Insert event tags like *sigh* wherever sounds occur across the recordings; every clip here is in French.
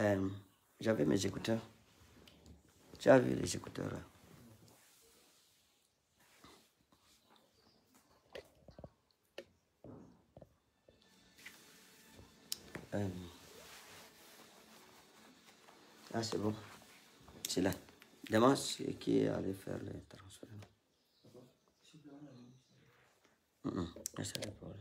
Euh, j'avais mes écouteurs. J'avais les écouteurs là euh. Ah, c'est bon. C'est là. Demain, c'est qui est allé faire le transfert. Mmh, c'est le problème.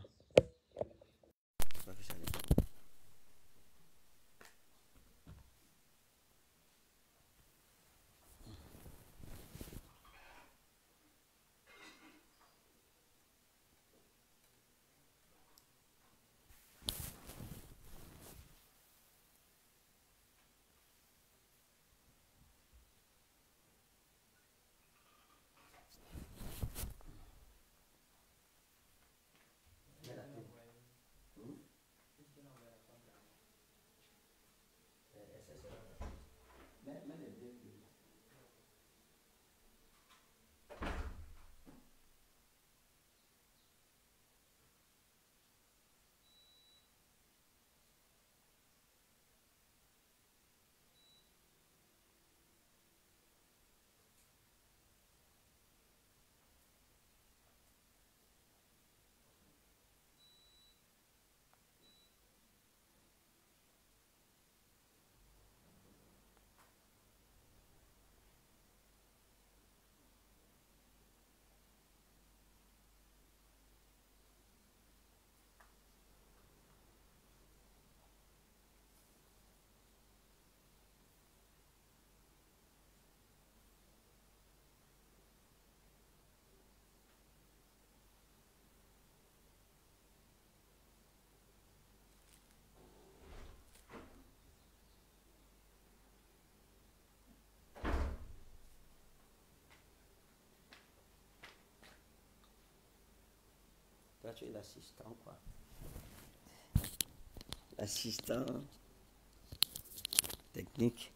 es l'assistant, quoi. L'assistant technique.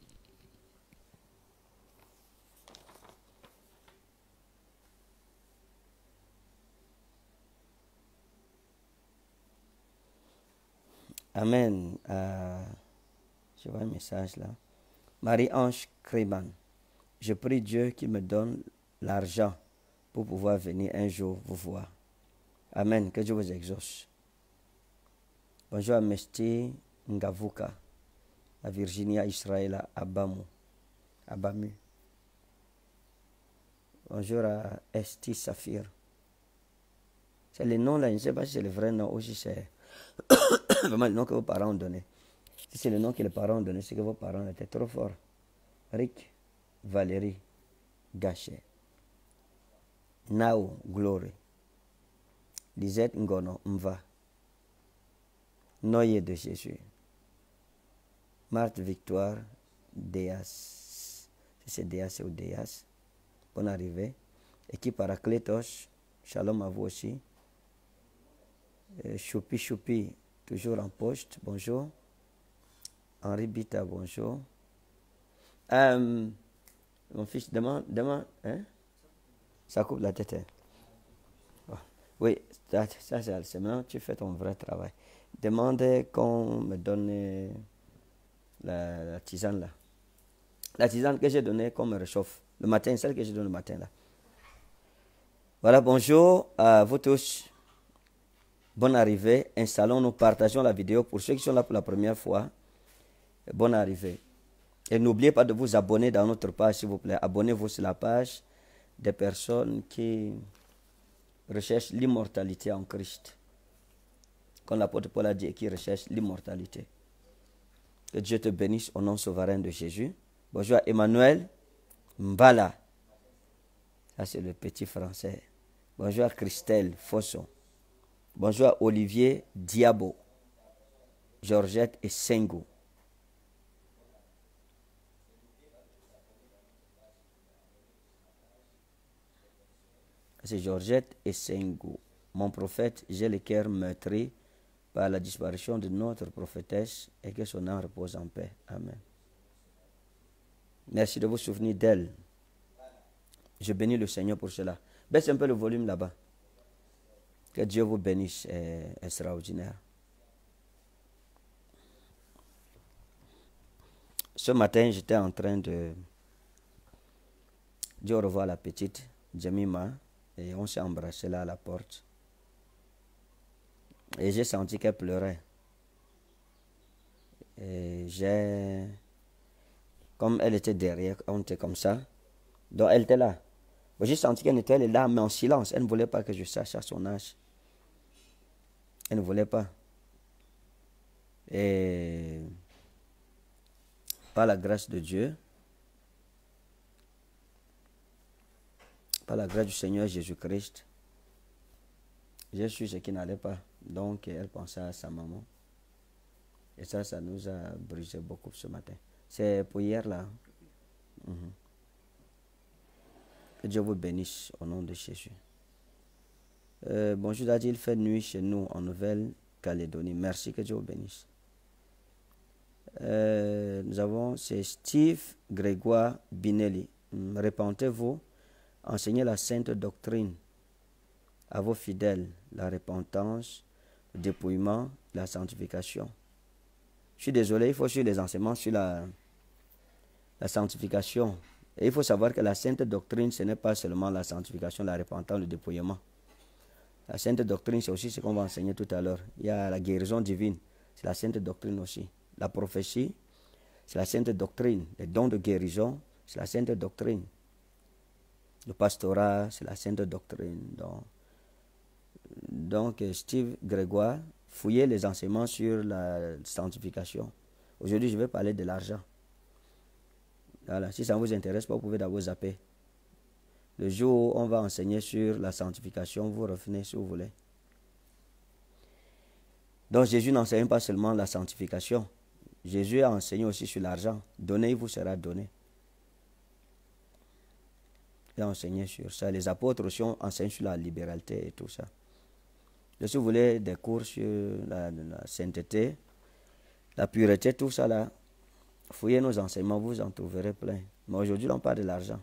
Amen. Euh, je vois un message là. Marie-Ange Créban, je prie Dieu qu'il me donne l'argent pour pouvoir venir un jour vous voir. Amen. Que Dieu vous exauce. Bonjour à Mesti Ngavuka, à Virginia Israël Abamu. Abamu. Bonjour à Esti Safir. C'est le nom là, je ne sais pas si c'est le vrai nom ou si c'est *coughs* vraiment le nom que vos parents ont donné. Si c'est le nom que les parents ont donné, c'est que vos parents étaient trop forts. Rick, Valérie, Gachet. Now, Glory. Lisette Ngono Mva, Noyer de Jésus, Marthe Victoire Deas, C'est c'est Deas ou Deas, Bon arrivé. équipe Paracletos, shalom à vous aussi, euh, Choupi Choupi, toujours en poste, bonjour, Henri Bita, bonjour. Euh, mon fils, demande, demain, hein? Ça coupe la tête. Hein? Oui, ça, ça c'est tu fais ton vrai travail. Demandez qu'on me donne euh, la, tisane là. La tisane que j'ai donnée qu'on me réchauffe. Le matin, celle que j'ai donnée le matin là. Voilà, bonjour à vous tous. Bonne arrivée. Installons, nous partageons la vidéo pour ceux qui sont là pour la première fois. Bonne arrivée. Et n'oubliez pas de vous abonner dans notre page, s'il vous plaît. Abonnez-vous sur la page des personnes qui recherche l'immortalité en Christ. Comme l'apôtre Paul a dit, qui recherche l'immortalité. Que Dieu te bénisse au nom souverain de Jésus. Bonjour Emmanuel Mbala. Ça, c'est le petit français. Bonjour Christelle Fosso. Bonjour Olivier Diabo, Georgette et Singo c'est Georgette Essengo. Mon prophète, j'ai le cœur meurtri par la disparition de notre prophétesse et que son âme repose en paix. Amen. Merci de vous souvenir d'elle. Je bénis le Seigneur pour cela. Baisse un peu le volume là-bas. Que Dieu vous bénisse. C'est eh, extraordinaire. Ce matin, j'étais en train de dire au revoir à la petite Jamima. Et on s'est embrassé là à la porte. Et j'ai senti qu'elle pleurait. Et j'ai. Comme elle était derrière, on était comme ça. Donc elle était là. J'ai senti qu'elle était là, mais en silence. Elle ne voulait pas que je sache à son âge. Elle ne voulait pas. Et par la grâce de Dieu, Par la grâce du Seigneur Jésus-Christ, j'ai su ce qui n'allait pas. Donc, elle pensait à sa maman. Et ça, ça nous a brisé beaucoup ce matin. C'est pour hier, là. Mhm. Que Dieu vous bénisse au nom de Jésus. Euh, bonjour, Daddy. Il fait nuit chez nous en Nouvelle-Calédonie. Merci, que Dieu vous bénisse. Euh, nous avons, c'est Steve Grégoire Binelli. Hum, répentez-vous Enseignez la sainte doctrine à vos fidèles, la repentance, le dépouillement, la sanctification. Je suis désolé, il faut suivre les enseignements sur la, la sanctification. Et il faut savoir que la sainte doctrine, ce n'est pas seulement la sanctification, la repentance, le dépouillement. La sainte doctrine, c'est aussi ce qu'on va enseigner tout à l'heure. Il y a la guérison divine, c'est la sainte doctrine aussi. La prophétie, c'est la sainte doctrine. Les dons de guérison, c'est la sainte doctrine le pastorat, c'est la sainte doctrine. Donc, donc euh, Steve Grégoire fouillait les enseignements sur la sanctification. Aujourd'hui, je vais parler de l'argent. Voilà, si ça ne vous intéresse pas, vous pouvez d'abord zapper. Le jour où on va enseigner sur la sanctification, vous revenez si vous voulez. Donc Jésus n'enseigne pas seulement la sanctification. Jésus a enseigné aussi sur l'argent. Donnez, vous sera donné et enseigné sur ça. Les apôtres aussi ont sur la libéralité et tout ça. si vous voulez des cours sur la, sainteté, la pureté, tout ça là, fouillez nos enseignements, vous en trouverez plein. Mais aujourd'hui, on parle de l'argent.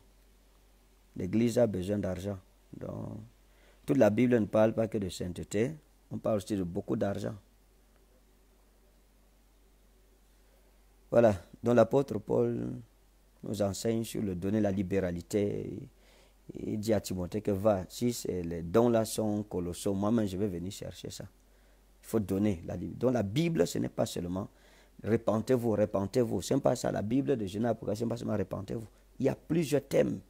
L'Église a besoin d'argent. Donc, toute la Bible ne parle pas que de sainteté, on parle aussi de beaucoup d'argent. Voilà, donc l'apôtre Paul nous enseigne sur le donner la libéralité il dit à Timothée que va, si les dons là sont colossaux, moi-même je vais venir chercher ça. Il faut donner la Bible. Donc la Bible, ce n'est pas seulement repentez-vous, repentez-vous. Ce n'est pas ça. La Bible de Genève, ce n'est pas seulement repentez-vous. Il y a plusieurs thèmes.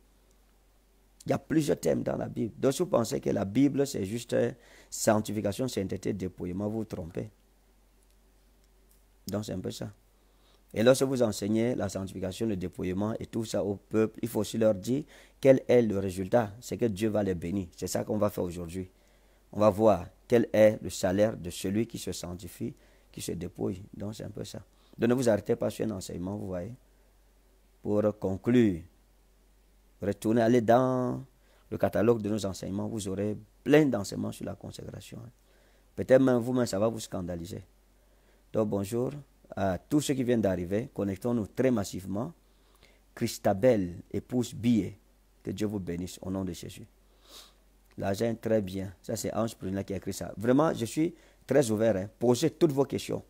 Il y a plusieurs thèmes dans la Bible. Donc si vous pensez que la Bible, c'est juste sanctification, sainteté, dépouillement, vous vous trompez. Donc c'est un peu ça. Et lorsque vous enseignez la sanctification, le dépouillement et tout ça au peuple, il faut aussi leur dire quel est le résultat. C'est que Dieu va les bénir. C'est ça qu'on va faire aujourd'hui. On va voir quel est le salaire de celui qui se sanctifie, qui se dépouille. Donc c'est un peu ça. Donc ne vous arrêtez pas sur un enseignement, vous voyez. Pour conclure, retournez, allez dans le catalogue de nos enseignements, vous aurez plein d'enseignements sur la consécration. Peut-être même vous-même, ça va vous scandaliser. Donc bonjour à tout ce qui vient d'arriver. Connectons-nous très massivement. Christabel, épouse Billet. Que Dieu vous bénisse au nom de Jésus. L'argent, très bien. Ça, c'est Ange qui a écrit ça. Vraiment, je suis très ouvert. Hein. Posez toutes vos questions.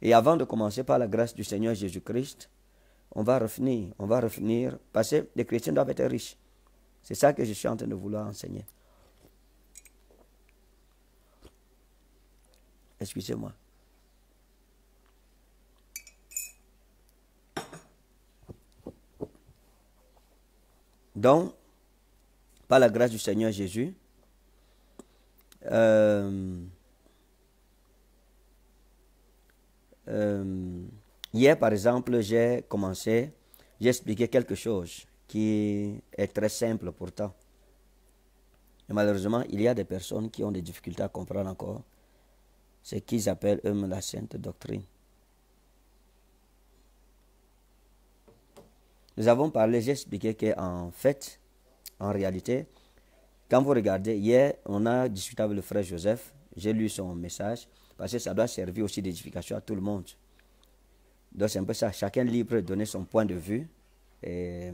Et avant de commencer par la grâce du Seigneur Jésus-Christ, on va revenir, on va revenir, parce que les chrétiens doivent être riches. C'est ça que je suis en train de vouloir enseigner. Excusez-moi. Donc, par la grâce du Seigneur Jésus, euh, euh, hier par exemple, j'ai commencé, j'ai expliqué quelque chose qui est très simple pourtant. Et malheureusement, il y a des personnes qui ont des difficultés à comprendre encore ce qu'ils appellent eux la sainte doctrine. Nous avons parlé, j'ai expliqué qu'en fait, en réalité, quand vous regardez, hier, on a discuté avec le frère Joseph, j'ai lu son message, parce que ça doit servir aussi d'édification à tout le monde. Donc c'est un peu ça, chacun libre de donner son point de vue, et euh,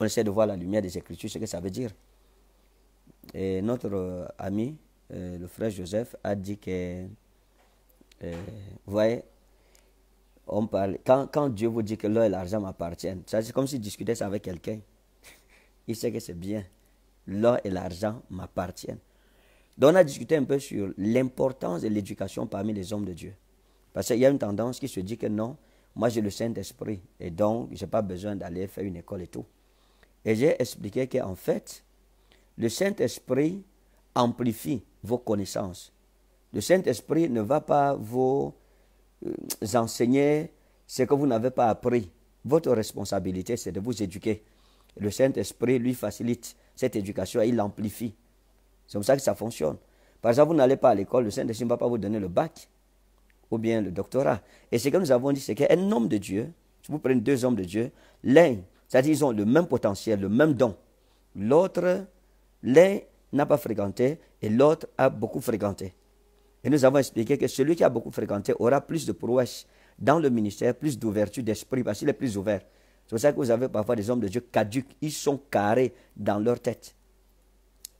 on essaie de voir la lumière des Écritures, ce que ça veut dire. Et notre euh, ami, euh, le frère Joseph, a dit que, vous voyez, on parle, quand, Dieu vous dit que l'or et l'argent m'appartiennent, c'est comme si discutait ça avec quelqu'un. *laughs* Il sait que c'est bien. L'or et l'argent m'appartiennent. Donc on a discuté un peu sur l'importance de l'éducation parmi les hommes de Dieu. Parce qu'il y a une tendance qui se dit que non, moi j'ai le Saint-Esprit et donc je n'ai pas besoin d'aller faire une école et tout. Et j'ai expliqué qu'en fait, le Saint-Esprit amplifie vos connaissances. Le Saint-Esprit ne va pas vous euh, enseigner ce que vous n'avez pas appris. Votre responsabilité, c'est de vous éduquer. Le Saint-Esprit lui facilite cette éducation et il l'amplifie. C'est comme ça que ça fonctionne. Par exemple, vous n'allez pas à l'école, le Saint-Esprit ne va pas vous donner le bac ou bien le doctorat. Et ce que nous avons dit, c'est qu'un homme de Dieu, si vous prenez deux hommes de Dieu, l'un, c'est-à-dire ils ont le même potentiel, le même don. L'autre, l'un n'a pas fréquenté et l'autre a beaucoup fréquenté. Et nous avons expliqué que celui qui a beaucoup fréquenté aura plus de prouesses dans le ministère, plus d'ouverture d'esprit parce qu'il est plus ouvert. C'est pour ça que vous avez parfois des hommes de Dieu caduques. Ils sont carrés dans leur tête.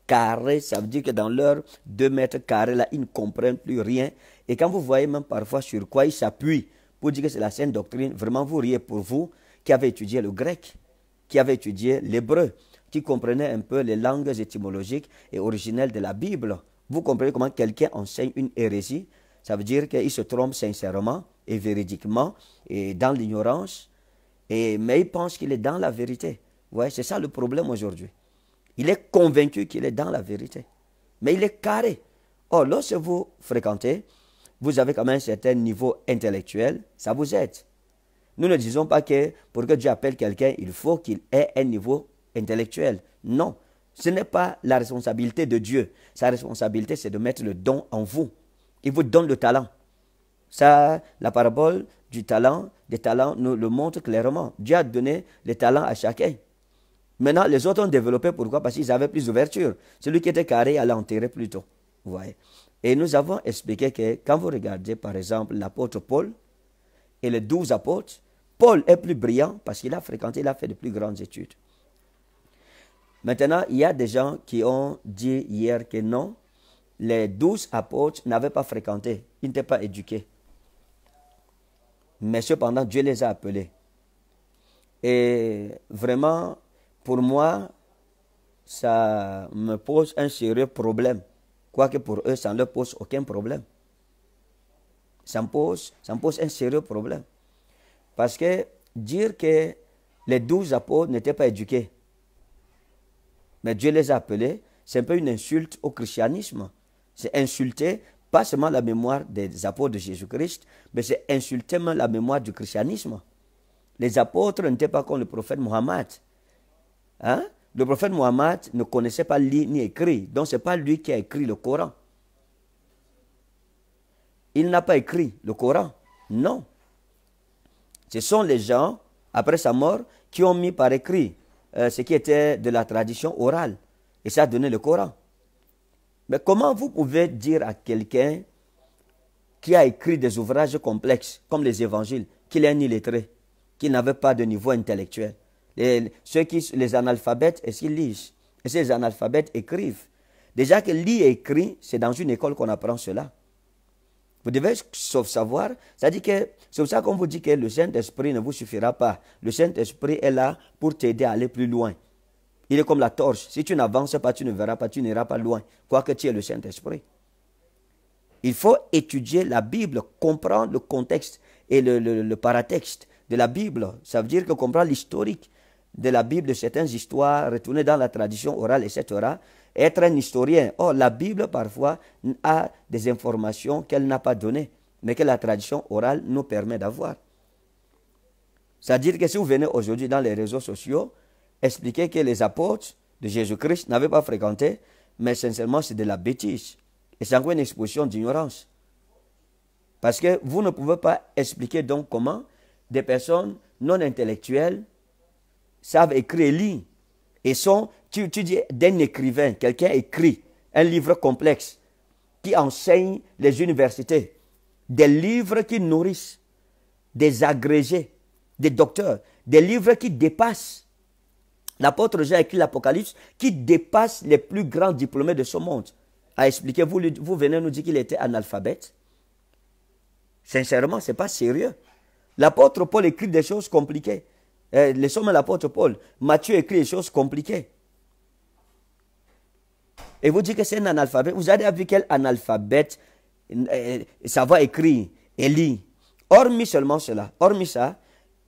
Carrés, ça veut dire que dans leurs deux mètres carrés, là, ils ne comprennent plus rien. Et quand vous voyez même parfois sur quoi ils s'appuient pour dire que c'est la sainte doctrine, vraiment vous riez pour vous qui avez étudié le grec, qui avez étudié l'hébreu, qui comprenait un peu les langues étymologiques et originelles de la Bible. Vous comprenez comment quelqu'un enseigne une hérésie Ça veut dire qu'il se trompe sincèrement et véridiquement et dans l'ignorance, et, mais il pense qu'il est dans la vérité. Ouais, c'est ça le problème aujourd'hui. Il est convaincu qu'il est dans la vérité, mais il est carré. Or, lorsque vous fréquentez, vous avez quand même un certain niveau intellectuel, ça vous aide. Nous ne disons pas que pour que Dieu appelle quelqu'un, il faut qu'il ait un niveau intellectuel. Non, ce n'est pas la responsabilité de Dieu. Sa responsabilité, c'est de mettre le don en vous. Il vous donne le talent. Ça, la parabole du talent, des talents, nous le montre clairement. Dieu a donné les talents à chacun. Maintenant, les autres ont développé. Pourquoi Parce qu'ils avaient plus d'ouverture. Celui qui était carré allait enterrer plus tôt. Vous voyez. Et nous avons expliqué que quand vous regardez, par exemple, l'apôtre Paul et les douze apôtres, Paul est plus brillant parce qu'il a fréquenté, il a fait de plus grandes études. Maintenant, il y a des gens qui ont dit hier que non, les douze apôtres n'avaient pas fréquenté, ils n'étaient pas éduqués. Mais cependant, Dieu les a appelés. Et vraiment, pour moi, ça me pose un sérieux problème. Quoique pour eux, ça ne leur pose aucun problème. Ça me pose, ça pose un sérieux problème. Parce que dire que les douze apôtres n'étaient pas éduqués, mais Dieu les a appelés, c'est un peu une insulte au christianisme. C'est insulter pas seulement la mémoire des apôtres de Jésus-Christ, mais c'est insulter même la mémoire du christianisme. Les apôtres n'étaient pas comme le prophète Mohammed. Hein? Le prophète Mohammed ne connaissait pas lire ni écrire, donc ce n'est pas lui qui a écrit le Coran. Il n'a pas écrit le Coran, non. Ce sont les gens, après sa mort, qui ont mis par écrit euh, ce qui était de la tradition orale. Et ça a donné le Coran. Mais comment vous pouvez dire à quelqu'un qui a écrit des ouvrages complexes, comme les évangiles, qu'il est un illettré, qu'il n'avait pas de niveau intellectuel les, ceux qui, les analphabètes, est-ce qu'ils lisent Et ces analphabètes écrivent. Déjà que lire et écrit, c'est dans une école qu'on apprend cela. Vous devez sauf savoir, c'est-à-dire que c'est pour ça qu'on vous dit que le Saint-Esprit ne vous suffira pas. Le Saint-Esprit est là pour t'aider à aller plus loin. Il est comme la torche. Si tu n'avances pas, tu ne verras pas, tu n'iras pas loin, quoique tu aies le Saint-Esprit. Il faut étudier la Bible, comprendre le contexte et le, le paratexte de la Bible. Ça veut dire que comprendre l'historique de la Bible, de certaines histoires, retourner dans la tradition orale, etc être un historien. Or, la Bible, parfois, a des informations qu'elle n'a pas données, mais que la tradition orale nous permet d'avoir. C'est-à-dire que si vous venez aujourd'hui dans les réseaux sociaux, expliquer que les apôtres de Jésus-Christ n'avaient pas fréquenté, mais sincèrement, c'est de la bêtise. Et c'est encore une exposition d'ignorance. Parce que vous ne pouvez pas expliquer donc comment des personnes non intellectuelles savent écrire et lire et sont tu, dis d'un écrivain, quelqu'un écrit un livre complexe qui enseigne les universités, des livres qui nourrissent des agrégés, des docteurs, des livres qui dépassent. L'apôtre Jean écrit l'Apocalypse qui dépasse les plus grands diplômés de ce monde. A expliquer, vous, venez nous dire qu'il était analphabète. Sincèrement, ce n'est pas sérieux. L'apôtre Paul écrit des choses compliquées. Euh, les sommes l'apôtre Paul. Matthieu écrit des choses compliquées et vous dites que c'est un analphabète, vous avez vu quel analphabète euh, savoir écrire et lire. Hormis seulement cela, hormis ça,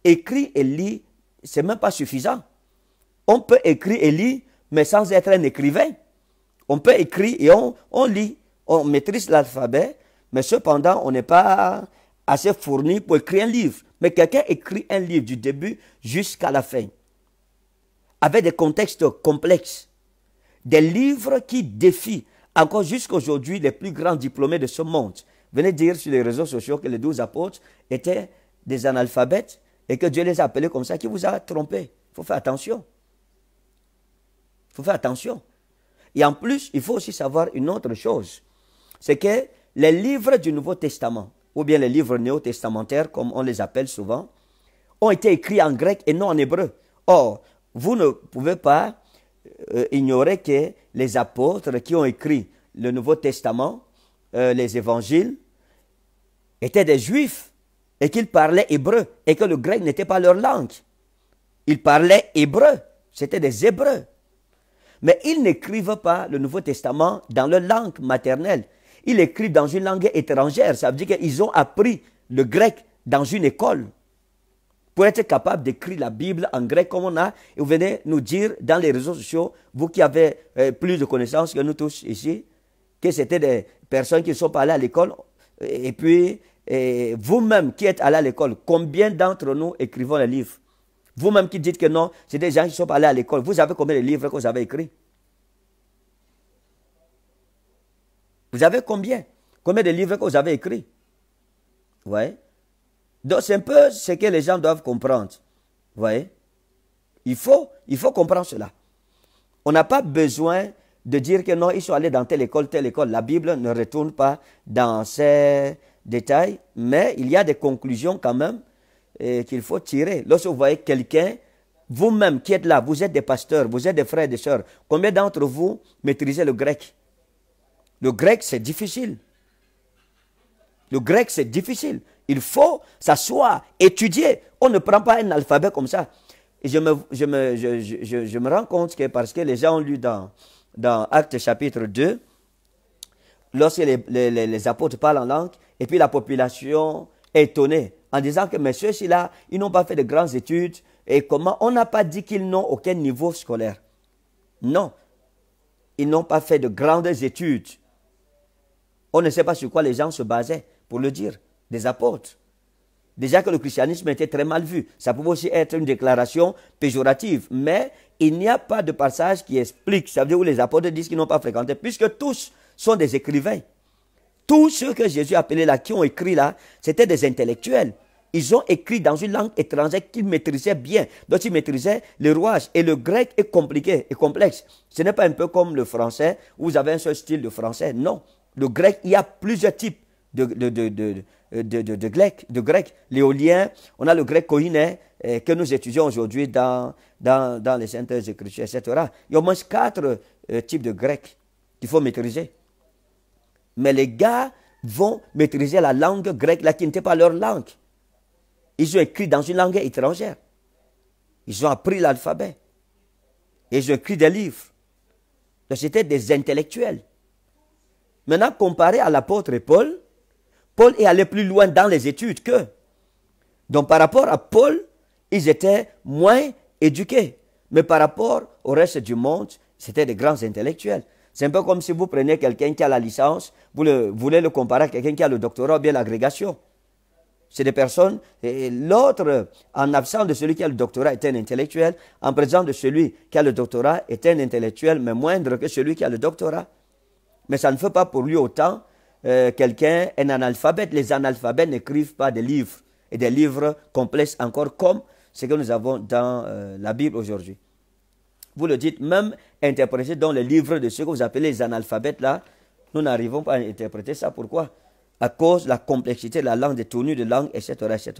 écrire et lire, c'est même pas suffisant. On peut écrire et lire, mais sans être un écrivain. On peut écrire et on lit, on maîtrise l'alphabet, mais cependant, on n'est pas assez fourni pour écrire un livre. Mais quelqu'un écrit un livre du début jusqu'à la fin, avec des contextes complexes des livres qui défient encore jusqu'à aujourd'hui, les plus grands diplômés de ce monde. Venez dire sur les réseaux sociaux que les douze apôtres étaient des analphabètes et que Dieu les a appelés comme ça, qui vous a trompé. Il faut faire attention. Il faut faire attention. Et en plus, il faut aussi savoir une autre chose. C'est que les livres du Nouveau Testament, ou bien les livres néo-testamentaires, comme on les appelle souvent, ont été écrits en grec et non en hébreu. Or, vous ne pouvez pas euh, ils que les apôtres qui ont écrit le Nouveau Testament, euh, les évangiles, étaient des juifs et qu'ils parlaient hébreu et que le grec n'était pas leur langue. Ils parlaient hébreu, c'était des hébreux. Mais ils n'écrivent pas le Nouveau Testament dans leur langue maternelle. Ils écrivent dans une langue étrangère. Ça veut dire qu'ils ont appris le grec dans une école pour être capable d'écrire la Bible en grec comme on a. vous venez nous dire dans les réseaux sociaux, vous qui avez euh, plus de connaissances que nous tous ici, que c'était des personnes qui sont pas allées à l'école. Et puis, vous-même qui êtes allé à l'école, combien d'entre nous écrivons les livres Vous-même qui dites que non, c'est des gens qui sont pas allés à l'école. Vous avez combien de livres que vous avez écrits Vous avez combien Combien de livres que vous avez écrits Vous voyez donc c'est un peu ce que les gens doivent comprendre. Vous voyez il faut, il faut comprendre cela. On n'a pas besoin de dire que non, ils sont allés dans telle école, telle école. La Bible ne retourne pas dans ces détails, mais il y a des conclusions quand même eh, qu'il faut tirer. Lorsque vous voyez quelqu'un, vous-même qui êtes là, vous êtes des pasteurs, vous êtes des frères et des sœurs, combien d'entre vous maîtrisez le grec Le grec, c'est difficile. Le grec, c'est difficile. Il faut s'asseoir, étudier. On ne prend pas un alphabet comme ça. Et je me, je me, rends compte que parce que les gens ont lu dans, dans Actes chapitre 2, lorsque les, les, les, apôtres parlent en langue, et puis la population est étonnée en disant que, mais ceux-ci-là, ils n'ont pas fait de grandes études, et comment On n'a pas dit qu'ils n'ont aucun niveau scolaire. Non, ils n'ont pas fait de grandes études. On ne sait pas sur quoi les gens se basaient pour le dire des apôtres. Déjà que le christianisme était très mal vu. Ça pouvait aussi être une déclaration péjorative. Mais il n'y a pas de passage qui explique, ça veut dire où les apôtres disent qu'ils n'ont pas fréquenté, puisque tous sont des écrivains. Tous ceux que Jésus appelait là, qui ont écrit là, c'était des intellectuels. Ils ont écrit dans une langue étrangère qu'ils maîtrisaient bien, Donc ils maîtrisaient le rouage. Et le grec est compliqué et complexe. Ce n'est pas un peu comme le français, où vous avez un seul style de français. Non. Le grec, il y a plusieurs types de euh, de, de, grec, de grec. L'éolien, on a le grec koiné euh, que nous étudions aujourd'hui dans, dans, les Saintes Écritures, etc. Il y a au moins quatre euh, types de grec qu'il faut maîtriser. Mais les gars vont maîtriser la langue grecque, là qui n'était pas leur langue. Ils ont écrit dans une langue étrangère. Ils ont appris l'alphabet. Ils ont écrit des livres. Donc c'était des intellectuels. Maintenant, comparé à l'apôtre Paul, Paul est allé plus loin dans les études qu'eux. Donc par rapport à Paul, ils étaient moins éduqués. Mais par rapport au reste du monde, c'était des grands intellectuels. C'est un peu comme si vous prenez quelqu'un qui a la licence, vous, le, voulez le comparer à quelqu'un qui a le doctorat ou bien l'agrégation. C'est des personnes, et l'autre, en absence de celui qui a le doctorat, est un intellectuel, en présence de celui qui a le doctorat, est un intellectuel, mais moindre que celui qui a le doctorat. Mais ça ne fait pas pour lui autant euh, quelqu'un, un analphabète. Les analphabètes n'écrivent pas des livres, et des livres complexes encore comme ce que nous avons dans euh, la Bible aujourd'hui. Vous le dites, même interpréter dans les livres de ceux que vous appelez les analphabètes là, nous n'arrivons pas à interpréter ça. Pourquoi À cause de la complexité de la langue, des tournures de langue, etc., etc.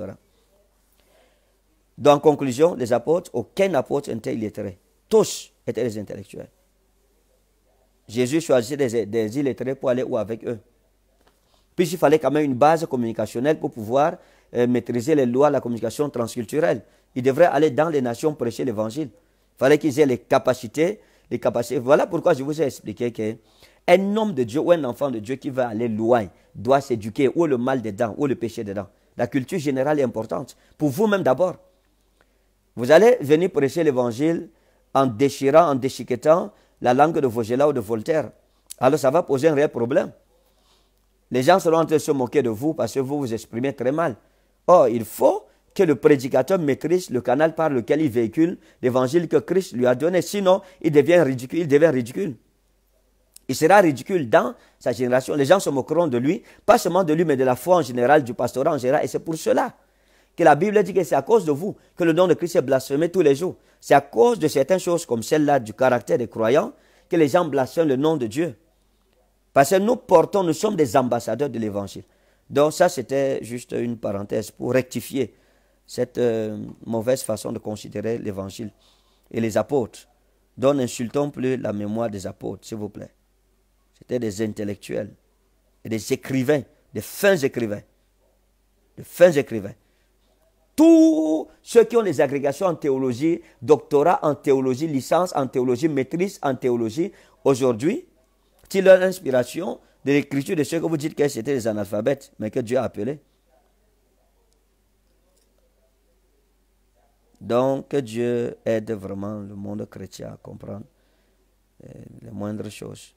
Donc, en conclusion, les apôtres, aucun apôtre n'était illettré. Tous étaient des intellectuels. Jésus choisit des, des illettrés pour aller où avec eux puis il fallait quand même une base communicationnelle pour pouvoir euh, maîtriser les lois de la communication transculturelle. Ils devraient aller dans les nations prêcher l'évangile. Il fallait qu'ils aient les capacités, les capacités. Voilà pourquoi je vous ai expliqué qu'un homme de Dieu ou un enfant de Dieu qui va aller loin doit s'éduquer ou le mal dedans ou le péché dedans. La culture générale est importante pour vous-même d'abord. Vous allez venir prêcher l'évangile en déchirant, en déchiquetant la langue de Vogela ou de Voltaire. Alors ça va poser un réel problème. Les gens seront en train de se moquer de vous parce que vous vous exprimez très mal. Or, il faut que le prédicateur maîtrise le canal par lequel il véhicule l'évangile que Christ lui a donné. Sinon, il devient ridicule. Il devient ridicule. Il sera ridicule dans sa génération. Les gens se moqueront de lui, pas seulement de lui, mais de la foi en général, du pastorat en général. Et c'est pour cela que la Bible dit que c'est à cause de vous que le nom de Christ est blasphémé tous les jours. C'est à cause de certaines choses comme celle-là du caractère des croyants que les gens blasphèment le nom de Dieu. Parce que nous portons, nous sommes des ambassadeurs de l'évangile. Donc ça, c'était juste une parenthèse pour rectifier cette euh, mauvaise façon de considérer l'évangile et les apôtres. Donc n'insultons plus la mémoire des apôtres, s'il vous plaît. C'était des intellectuels et des écrivains, des fins écrivains. Des fins écrivains. Tous ceux qui ont des agrégations en théologie, doctorat en théologie, licence en théologie, maîtrise en théologie, aujourd'hui, c'est leur inspiration de l'écriture de ceux que vous dites que c'était des analphabètes, mais que Dieu a appelé. Donc, Dieu aide vraiment le monde chrétien à comprendre euh, les moindres choses.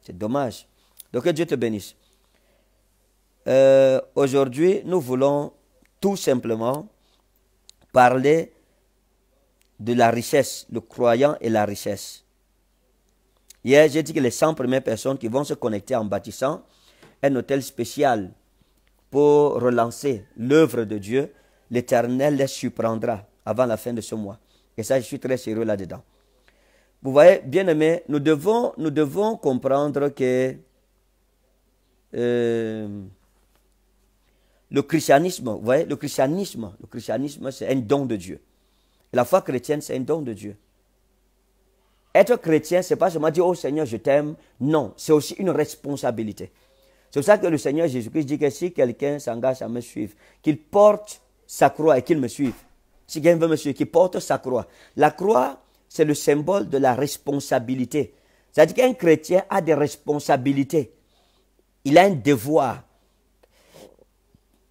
C'est dommage. Donc, que Dieu te bénisse. Euh, aujourd'hui, nous voulons tout simplement parler de la richesse, le croyant et la richesse. Hier, j'ai dit que les 100 premières personnes qui vont se connecter en bâtissant un hôtel spécial pour relancer l'œuvre de Dieu, l'Éternel les surprendra avant la fin de ce mois. Et ça, je suis très sérieux là-dedans. Vous voyez, bien aimé, nous devons, nous devons comprendre que euh, le christianisme, vous voyez, le christianisme, le christianisme, c'est un don de Dieu. La foi chrétienne, c'est un don de Dieu. Être chrétien, c'est pas seulement dire, oh Seigneur, je t'aime. Non, c'est aussi une responsabilité. C'est pour ça que le Seigneur Jésus-Christ dit que si quelqu'un s'engage à me suivre, qu'il porte sa croix et qu'il me suive. Si quelqu'un veut me suivre, qu'il porte sa croix. La croix, c'est le symbole de la responsabilité. C'est-à-dire qu'un chrétien a des responsabilités. Il a un devoir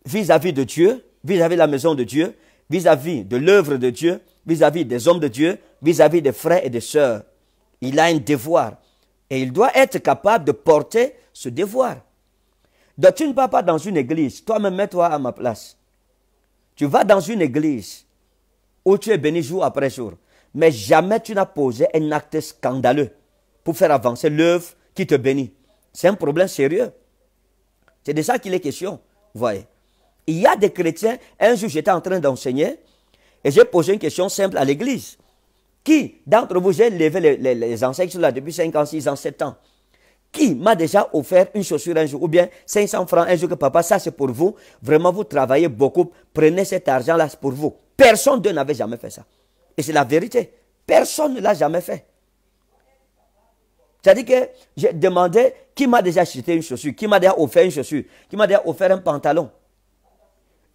vis-à-vis de Dieu, vis-à-vis de la maison de Dieu, vis à -vis de l'œuvre de Dieu, vis-à-vis des hommes de Dieu, vis-à-vis des frères et des sœurs. Il a un devoir. Et il doit être capable de porter ce devoir. Donc tu ne vas pas dans une église. Toi-même, mets-toi à ma place. Tu vas dans une église où tu es béni jour après jour. Mais jamais tu n'as posé un acte scandaleux pour faire avancer l'œuvre qui te bénit. C'est un problème sérieux. C'est de ça qu'il est question. Voyez. Il y a des chrétiens. Un jour, j'étais en train d'enseigner et j'ai posé une question simple à l'église. Qui d'entre vous, j'ai levé les, les, les enseignes là depuis 5 ans, 6 ans, 7 ans. Qui m'a déjà offert une chaussure un jour ou bien 500 francs un jour que papa, ça c'est pour vous. Vraiment, vous travaillez beaucoup. Prenez cet argent-là c'est pour vous. Personne d'eux n'avait jamais fait ça. Et c'est la vérité. Personne ne l'a jamais fait. C'est-à-dire que j'ai demandé qui m'a déjà acheté une chaussure, qui m'a déjà offert une chaussure, qui m'a déjà offert un pantalon.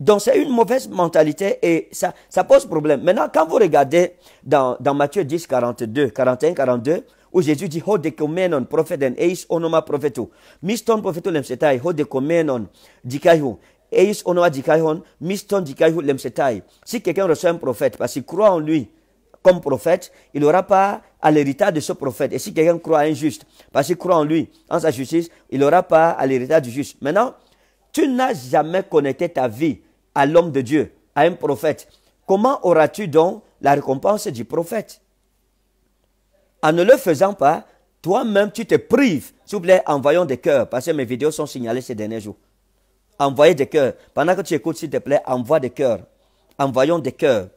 Donc c'est une mauvaise mentalité et ça, pose problème. Maintenant, quand vous regardez dans, Matthieu 10, 42, 41, 42, où Jésus dit, onoma Miston lemsetai, onoma dikaihon, miston lemsetai. Si quelqu'un reçoit un prophète parce qu'il croit en lui comme prophète, il n'aura pas à l'héritage de ce prophète. Et si quelqu'un croit à un juste parce qu'il croit en lui, en sa justice, il n'aura pas à l'héritage du juste. Maintenant, tu n'as jamais connecté ta vie à l'homme de Dieu, à un prophète, comment auras-tu donc la récompense du prophète En ne le faisant pas, toi-même, tu te prives. S'il vous plaît, envoyons des cœurs, parce que mes vidéos sont signalées ces derniers jours. Envoyez des cœurs. Pendant que tu écoutes, s'il te plaît, envoie des cœurs. Envoyons des cœurs.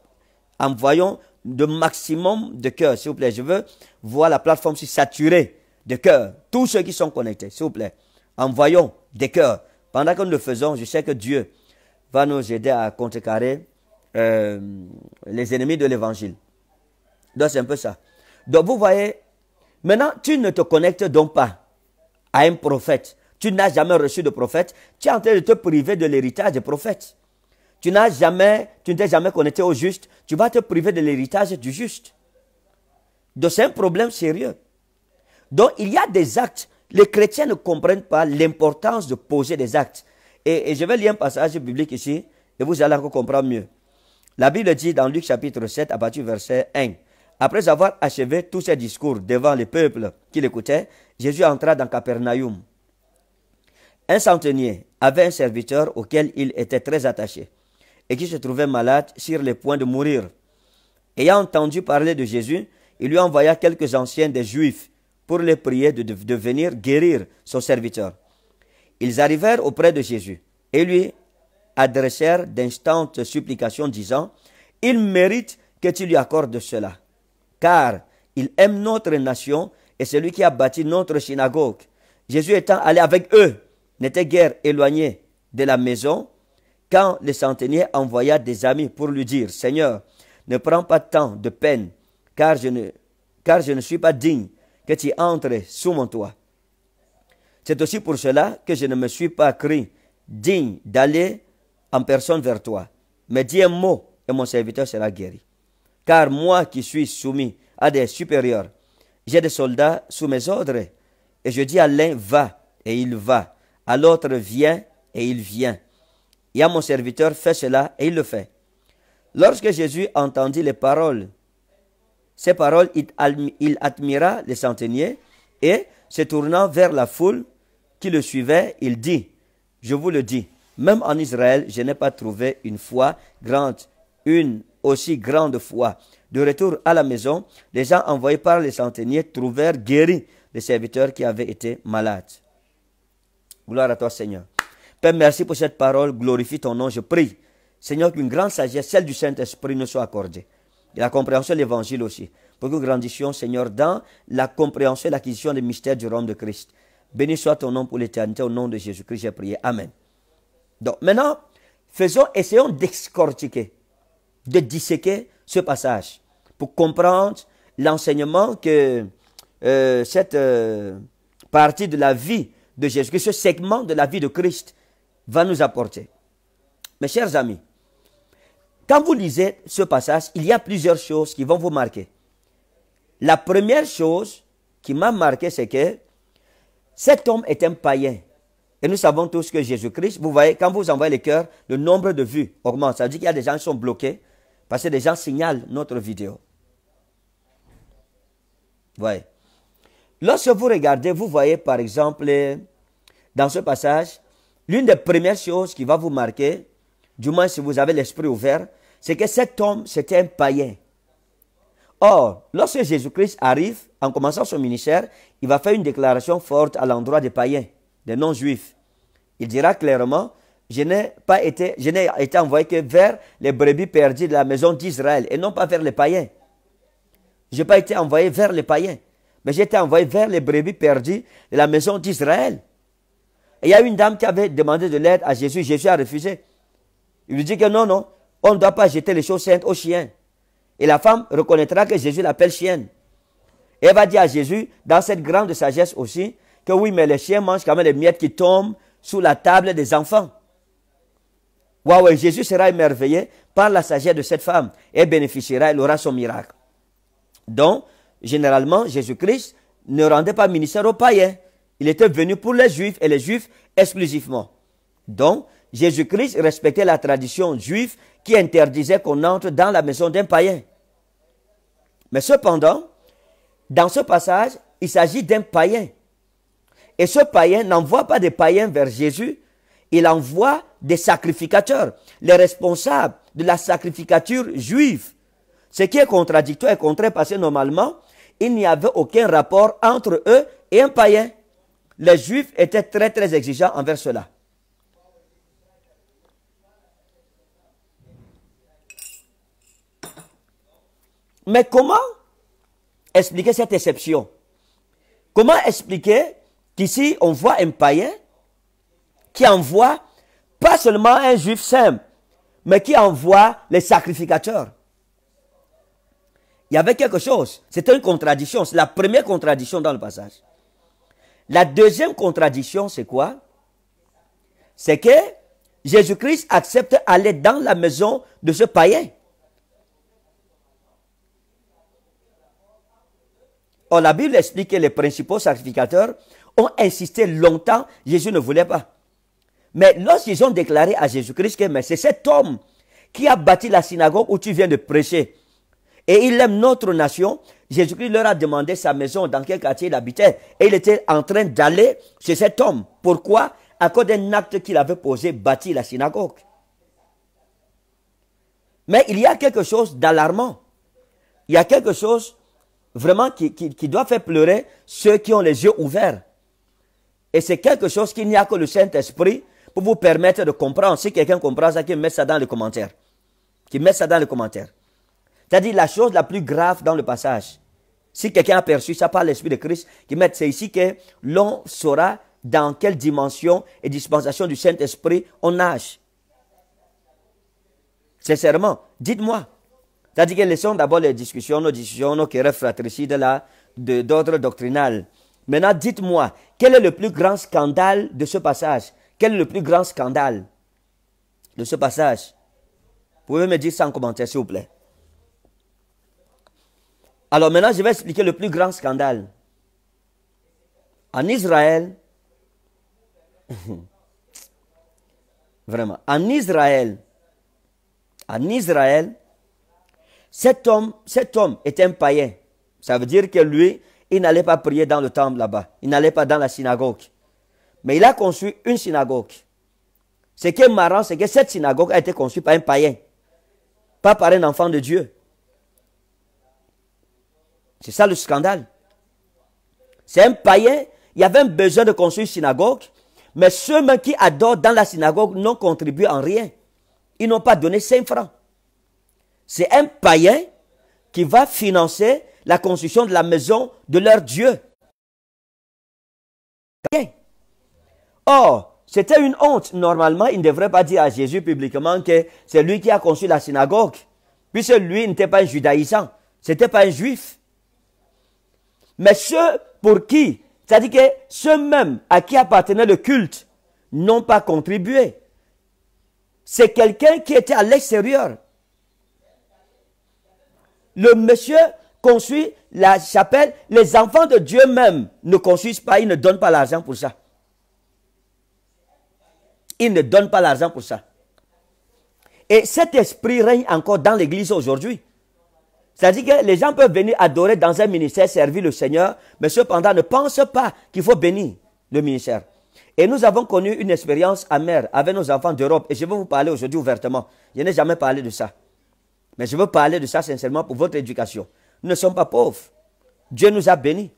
Envoyons le maximum de cœurs, s'il vous plaît. Je veux voir la plateforme saturée de cœurs. Tous ceux qui sont connectés, s'il vous plaît. Envoyons des cœurs. Pendant que nous le faisons, je sais que Dieu va nous aider à contrecarrer euh, les ennemis de l'évangile. Donc c'est un peu ça. Donc vous voyez, maintenant tu ne te connectes donc pas à un prophète. Tu n'as jamais reçu de prophète. Tu es en train de te priver de l'héritage des prophètes. Tu n'as jamais, tu ne t'es jamais connecté au juste. Tu vas te priver de l'héritage du juste. Donc c'est un problème sérieux. Donc il y a des actes. Les chrétiens ne comprennent pas l'importance de poser des actes. Et, je vais lire un passage biblique ici, et vous allez encore comprendre mieux. La Bible dit dans Luc chapitre 7, à partir verset 1, Après avoir achevé tous ses discours devant les peuples qui l'écoutaient, Jésus entra dans Capernaum. Un centenier avait un serviteur auquel il était très attaché, et qui se trouvait malade sur le point de mourir. Ayant entendu parler de Jésus, il lui envoya quelques anciens des Juifs pour les prier de, de venir guérir son serviteur. Ils arrivèrent auprès de Jésus et lui adressèrent d'instantes supplications, disant Il mérite que tu lui accordes cela, car il aime notre nation et celui qui a bâti notre synagogue. Jésus étant allé avec eux, n'était guère éloigné de la maison quand le centenier envoya des amis pour lui dire Seigneur, ne prends pas tant de peine, car je ne, car je ne suis pas digne que tu entres sous mon toit. C'est aussi pour cela que je ne me suis pas cru digne d'aller en personne vers toi. Mais dis un mot et mon serviteur sera guéri. Car moi qui suis soumis à des supérieurs, j'ai des soldats sous mes ordres. Et je dis à l'un, va, et il va. À l'autre, vient et il vient. Et à mon serviteur, fais cela, et il le fait. Lorsque Jésus entendit les paroles, ces paroles, il admira les centeniers, et, se tournant vers la foule, qui le suivait, il dit, je vous le dis, même en Israël, je n'ai pas trouvé une foi grande, une aussi grande foi. De retour à la maison, les gens envoyés par les centeniers trouvèrent guéris les serviteurs qui avaient été malades. Gloire à toi, Seigneur. Père, merci pour cette parole. Glorifie ton nom, je prie. Seigneur, qu'une grande sagesse, celle du Saint-Esprit, nous soit accordée. Et la compréhension de l'Évangile aussi. Pour que nous grandissions, Seigneur, dans la compréhension et l'acquisition des mystères du royaume de Christ. Béni soit ton nom pour l'éternité, au nom de Jésus-Christ, j'ai prié. Amen. Donc maintenant, faisons, essayons d'excortiquer, de disséquer ce passage pour comprendre l'enseignement que euh, cette euh, partie de la vie de jésus que ce segment de la vie de Christ va nous apporter. Mes chers amis, quand vous lisez ce passage, il y a plusieurs choses qui vont vous marquer. La première chose qui m'a marqué, c'est que cet homme est un païen. Et nous savons tous que Jésus-Christ, vous voyez, quand vous envoyez le cœur, le nombre de vues augmente. Ça veut dire qu'il y a des gens qui sont bloqués parce que des gens signalent notre vidéo. voyez. Lorsque vous regardez, vous voyez par exemple, dans ce passage, l'une des premières choses qui va vous marquer, du moins si vous avez l'esprit ouvert, c'est que cet homme, c'était un païen. Or, lorsque Jésus-Christ arrive, en commençant son ministère, il va faire une déclaration forte à l'endroit des païens, des non-juifs. Il dira clairement, je n'ai pas été, je n'ai été envoyé que vers les brebis perdus de la maison d'Israël et non pas vers les païens. Je n'ai pas été envoyé vers les païens, mais j'ai été envoyé vers les brebis perdus de la maison d'Israël. Et il y a une dame qui avait demandé de l'aide à Jésus. Jésus a refusé. Il lui dit que non, non, on ne doit pas jeter les choses saintes aux chiens. Et la femme reconnaîtra que Jésus l'appelle chienne elle va dire à Jésus, dans cette grande sagesse aussi, que oui, mais les chiens mangent quand même les miettes qui tombent sous la table des enfants. Waouh, Jésus sera émerveillé par la sagesse de cette femme et bénéficiera, elle aura son miracle. Donc, généralement, Jésus-Christ ne rendait pas ministère aux païens. Il était venu pour les juifs et les juifs exclusivement. Donc, Jésus-Christ respectait la tradition juive qui interdisait qu'on entre dans la maison d'un païen. Mais cependant, dans ce passage, il s'agit d'un païen. Et ce païen n'envoie pas des païens vers Jésus, il envoie des sacrificateurs, les responsables de la sacrificature juive. Ce qui est contradictoire et contraire parce que normalement, il n'y avait aucun rapport entre eux et un païen. Les juifs étaient très très exigeants envers cela. Mais comment expliquer cette exception Comment expliquer qu'ici, on voit un païen qui envoie pas seulement un juif simple, mais qui envoie les sacrificateurs Il y avait quelque chose. C'est une contradiction. C'est la première contradiction dans le passage. La deuxième contradiction, c'est quoi C'est que Jésus-Christ accepte d'aller dans la maison de ce païen. Or, la Bible explique que les principaux sacrificateurs ont insisté longtemps, Jésus ne voulait pas. Mais lorsqu'ils ont déclaré à Jésus-Christ que c'est cet homme qui a bâti la synagogue où tu viens de prêcher, et il aime notre nation, Jésus-Christ leur a demandé sa maison, dans quel quartier il habitait, et il était en train d'aller chez cet homme. Pourquoi À cause d'un acte qu'il avait posé, bâti la synagogue. Mais il y a quelque chose d'alarmant. Il y a quelque chose vraiment qui, doit faire pleurer ceux qui ont les yeux ouverts. Et c'est quelque chose qu'il n'y a que le Saint-Esprit pour vous permettre de comprendre. Si quelqu'un comprend ça, qu'il met ça dans les commentaires. qui met ça dans les commentaires. C'est-à-dire la chose la plus grave dans le passage. Si quelqu'un a perçu ça par l'Esprit de Christ, qu'il mette, c'est ici que l'on saura dans quelle dimension et dispensation du Saint-Esprit on nage. Sincèrement, dites-moi, c'est-à-dire que sont d'abord les discussions, nos discussions, nos querelles fratricides là, d'ordre doctrinal. Maintenant, dites-moi, quel est le plus grand scandale de ce passage Quel est le plus grand scandale de ce passage pouvez me dire sans commentaire, s'il vous plaît Alors maintenant, je vais expliquer le plus grand scandale. En Israël, *laughs* vraiment, en Israël, en Israël, cet homme, cet homme un païen. Ça veut dire que lui, il n'allait pas prier dans le temple là-bas. Il n'allait pas dans la synagogue. Mais il a construit une synagogue. Ce qui est marrant, c'est que cette synagogue a été construite par un païen, pas par un enfant de Dieu. C'est ça le scandale. C'est un païen, il y avait un besoin de construire une synagogue, mais ceux qui adorent dans la synagogue n'ont contribué en rien. Ils n'ont pas donné 5 francs. C'est un païen qui va financer la construction de la maison de leur Dieu. Or, c'était une honte. Normalement, il ne devrait pas dire à Jésus publiquement que c'est lui qui a construit la synagogue, puisque lui n'était pas un judaïsant, c'était pas un juif. Mais ceux pour qui, c'est-à-dire que ceux-mêmes à qui appartenait le culte, n'ont pas contribué. C'est quelqu'un qui était à l'extérieur, le monsieur construit la chapelle. Les enfants de Dieu même ne construisent pas, ils ne donnent pas l'argent pour ça. Ils ne donnent pas l'argent pour ça. Et cet esprit règne encore dans l'église aujourd'hui. C'est-à-dire que les gens peuvent venir adorer dans un ministère, servir le Seigneur, mais cependant ne pensent pas qu'il faut bénir le ministère. Et nous avons connu une expérience amère avec nos enfants d'Europe, et je vais vous parler aujourd'hui ouvertement. Je n'ai jamais parlé de ça. Mais je veux parler de ça sincèrement pour votre éducation. Nous ne sommes pas pauvres. Dieu nous a bénis.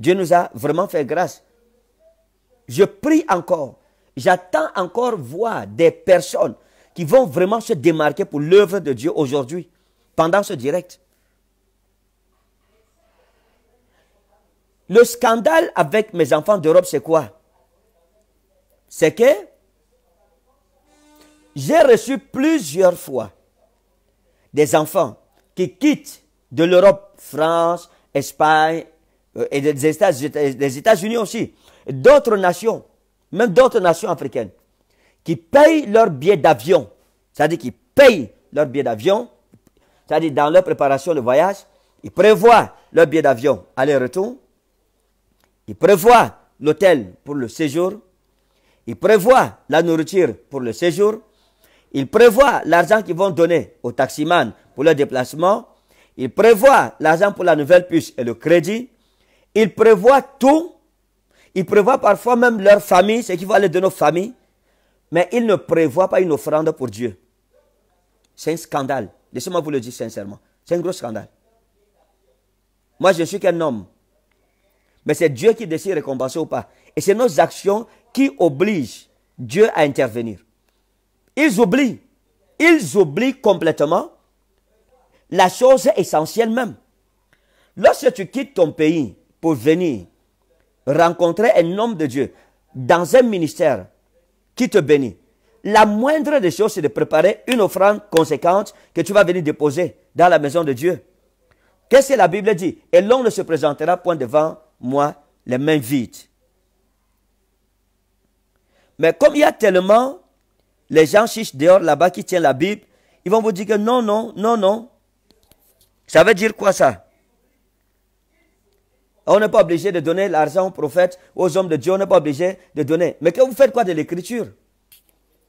Dieu nous a vraiment fait grâce. Je prie encore. J'attends encore voir des personnes qui vont vraiment se démarquer pour l'œuvre de Dieu aujourd'hui, pendant ce direct. Le scandale avec mes enfants d'Europe, c'est quoi C'est que j'ai reçu plusieurs fois des enfants qui quittent de l'Europe, France, Espagne euh, et des États-Unis aussi, d'autres nations, même d'autres nations africaines, qui payent leur billet d'avion, c'est-à-dire qui payent leur billet d'avion, c'est-à-dire dans leur préparation de voyage, ils prévoient leur billet d'avion aller-retour, ils prévoient l'hôtel pour le séjour, ils prévoient la nourriture pour le séjour, il prévoit l'argent qu'ils vont donner aux taximans pour leur déplacement. il prévoit l'argent pour la nouvelle puce et le crédit. il prévoit tout. il prévoit parfois même leur famille, ce qui va aller de nos familles. Mais il ne prévoit pas une offrande pour Dieu. C'est un scandale. Laissez-moi vous le dire sincèrement. C'est un gros scandale. Moi, je suis qu'un homme. Mais c'est Dieu qui décide de récompenser ou pas. Et c'est nos actions qui obligent Dieu à intervenir. Ils oublient. Ils oublient complètement la chose essentielle même. Lorsque tu quittes ton pays pour venir rencontrer un homme de Dieu dans un ministère qui te bénit, la moindre des choses, c'est de préparer une offrande conséquente que tu vas venir déposer dans la maison de Dieu. Qu'est-ce que la Bible dit Et l'on ne se présentera point devant moi les mains vides. Mais comme il y a tellement les gens chichent dehors là-bas qui tiennent la Bible, ils vont vous dire que non, non, non, non. Ça veut dire quoi ça ah, On n'est pas obligé de donner l'argent aux prophètes, aux hommes de Dieu, on n'est pas obligé de donner. Mais que vous faites quoi de l'écriture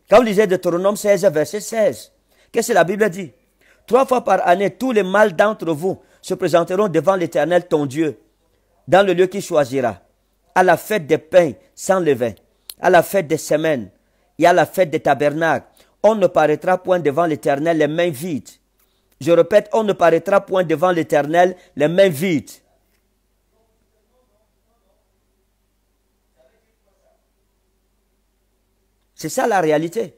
Quand vous lisez Deutéronome 16, verset 16, qu'est-ce que la Bible dit Trois fois par année, tous les mâles d'entre vous se présenteront devant l'Éternel ton Dieu, dans le lieu qu'il choisira, à la fête des pains sans levain, à la fête des semaines, il y a la fête des tabernacles. On ne paraîtra point devant l'Éternel les mains vides. Je répète, on ne paraîtra point devant l'Éternel les mains vides. C'est ça la réalité.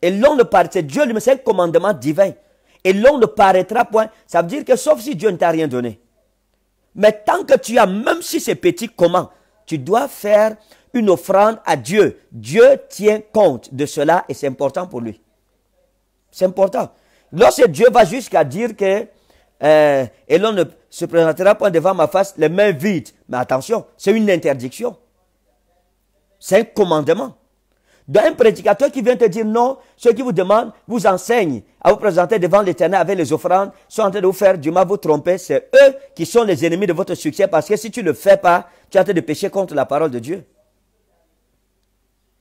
Et l'on ne paraîtra, Dieu lui, c'est un commandement divin. Et l'on ne paraîtra point. Ça veut dire que sauf si Dieu ne t'a rien donné. Mais tant que tu as, même si c'est petit, comment Tu dois faire une offrande à Dieu. Dieu tient compte de cela et c'est important pour lui. C'est important. Lorsque Dieu va jusqu'à dire que et euh, l'on ne se présentera pas devant ma face les mains vides. Mais attention, c'est une interdiction. C'est un commandement. un prédicateur qui vient te dire non, ceux qui vous demandent, vous enseignent à vous présenter devant l'éternel avec les offrandes, sont en train de vous faire du mal, vous tromper. C'est eux qui sont les ennemis de votre succès parce que si tu ne le fais pas, tu es en train de pécher contre la parole de Dieu.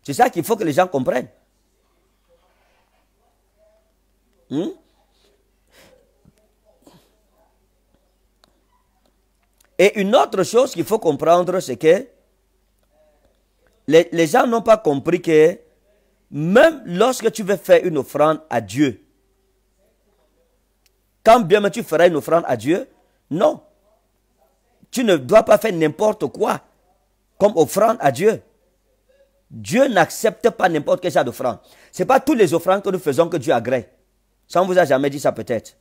C'est ça qu'il faut que les gens comprennent. Hmm? Et une autre chose qu'il faut comprendre, c'est que les, les gens n'ont pas compris que même lorsque tu veux faire une offrande à Dieu, quand bien même tu feras une offrande à Dieu, non. Tu ne dois pas faire n'importe quoi comme offrande à Dieu. Dieu n'accepte pas n'importe quel genre d'offrande. Ce n'est pas toutes les offrandes que nous faisons que Dieu agrée. Ça, on vous a jamais dit ça peut-être.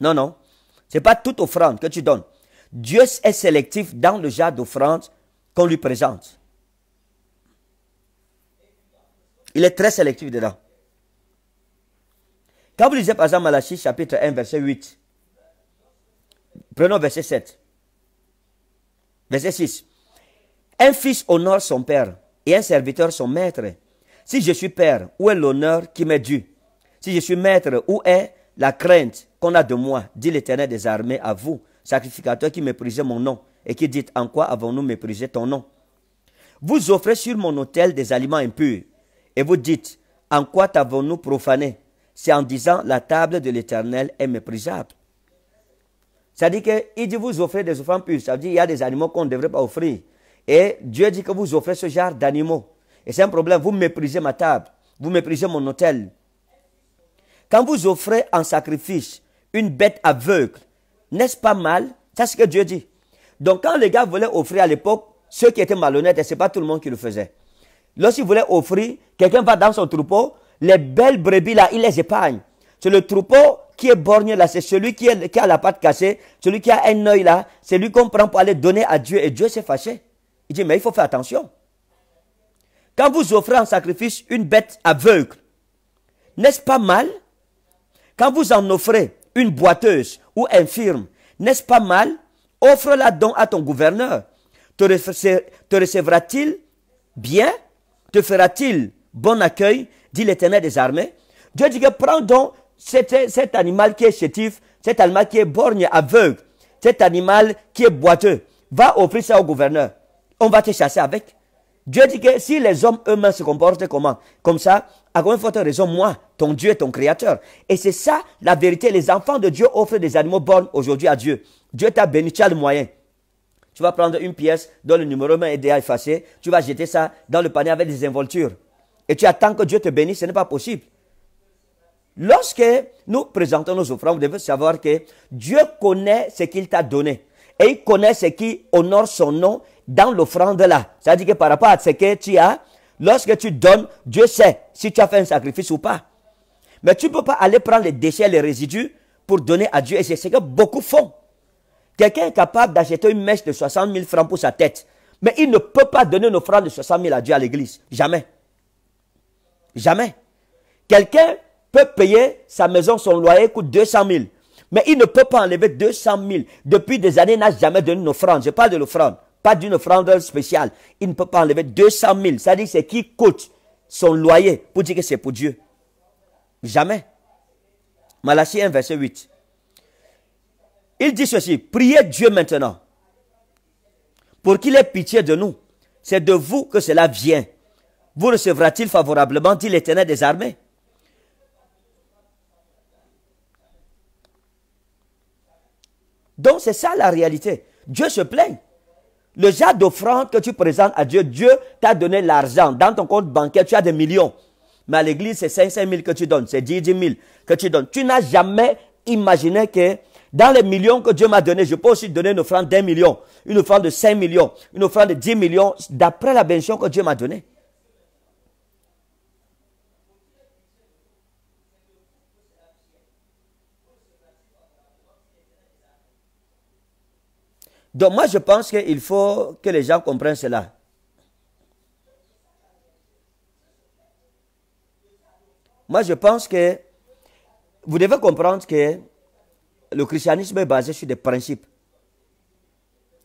Non, non. Ce n'est pas toute offrande que tu donnes. Dieu est sélectif dans le genre d'offrande qu'on lui présente. Il est très sélectif dedans. Quand vous lisez par exemple Malachie chapitre 1 verset 8, prenons verset 7, verset 6. Un fils honore son père et un serviteur son maître. Si je suis père, où est l'honneur qui m'est dû Si je suis maître, où est la crainte qu'on a de moi dit l'Éternel des armées à vous, sacrificateurs qui méprisez mon nom et qui dites En quoi avons-nous méprisé ton nom Vous offrez sur mon autel des aliments impurs et vous dites En quoi t'avons-nous profané C'est en disant La table de l'Éternel est méprisable. Ça dit qu'il dit Vous offrez des offrandes pures. Ça veut dire y a des aliments qu'on ne devrait pas offrir. Et Dieu dit que vous offrez ce genre d'animaux. Et c'est un problème. Vous méprisez ma table. Vous méprisez mon hôtel. Quand vous offrez en sacrifice une bête aveugle, n'est-ce pas mal C'est ce que Dieu dit. Donc quand les gars voulaient offrir à l'époque, ceux qui étaient malhonnêtes, et ce n'est pas tout le monde qui le faisait. Lorsqu'ils voulaient offrir, quelqu'un va dans son troupeau, les belles brebis là, il les épargne. C'est le troupeau qui est borgne là, c'est celui qui, a la patte cassée, celui qui a un œil là, c'est lui qu'on prend pour aller donner à Dieu. Et Dieu s'est fâché. Il dit, mais il faut faire attention. Quand vous offrez en sacrifice une bête aveugle, n'est-ce pas mal Quand vous en offrez une boiteuse ou infirme, n'est-ce pas mal Offre-la donc à ton gouverneur. Te, recevra-t-il bien Te fera-t-il bon accueil dit l'Éternel des armées. Dieu dit que prends donc cet, cet animal qui est chétif, cet animal qui est borgne, aveugle, cet animal qui est boiteux. Va offrir ça au gouverneur on va te chasser avec. Dieu dit que si les hommes eux-mêmes se comportent Comme ça, à combien as raison, moi, ton Dieu, ton Créateur. Et c'est ça la vérité. Les enfants de Dieu offrent des animaux bons aujourd'hui à Dieu. Dieu t'a béni, tu as le moyen. Tu vas prendre une pièce dont le numéro 1 est déjà effacé, tu vas jeter ça dans le panier avec des envoltures. Et tu attends que Dieu te bénisse, ce n'est pas possible. Lorsque nous présentons nos offrandes, vous devez savoir que Dieu connaît ce qu'il t'a donné. Et il connaît ce qui honore son nom dans l'offrande là. C'est-à-dire que par rapport à ce que tu as, lorsque tu donnes, Dieu sait si tu as fait un sacrifice ou pas. Mais tu ne peux pas aller prendre les déchets, les résidus pour donner à Dieu. Et c'est ce que beaucoup font. Quelqu'un est capable d'acheter une mèche de 60 000 francs pour sa tête. Mais il ne peut pas donner une offrande de 60 000 à Dieu à l'église. Jamais. Jamais. Quelqu'un peut payer sa maison, son loyer coûte 200 000. Mais il ne peut pas enlever 200 000. Depuis des années, il n'a jamais donné une offrande. Je parle de l'offrande pas d'une offrande spéciale. Il ne peut pas enlever 200 000. C'est-à-dire, c'est qui coûte son loyer pour dire que c'est pour Dieu. Jamais. Malachie 1, verset 8. Il dit ceci, priez Dieu maintenant pour qu'il ait pitié de nous. C'est de vous que cela vient. Vous recevra-t-il favorablement, dit l'Éternel des armées Donc c'est ça la réalité. Dieu se plaint. Le genre d'offrande que tu présentes à Dieu, Dieu t'a donné l'argent. Dans ton compte bancaire, tu as des millions. Mais à l'église, c'est 500 000 que tu donnes, c'est 10 000 que tu donnes. Tu n'as jamais imaginé que dans les millions que Dieu m'a donné, je peux aussi donner une offrande d'un million, une offrande de 5 millions, une offrande de 10 millions, d'après la bénédiction que Dieu m'a donnée. Donc moi, je pense qu'il faut que les gens comprennent cela. Moi, je pense que vous devez comprendre que le christianisme est basé sur des principes.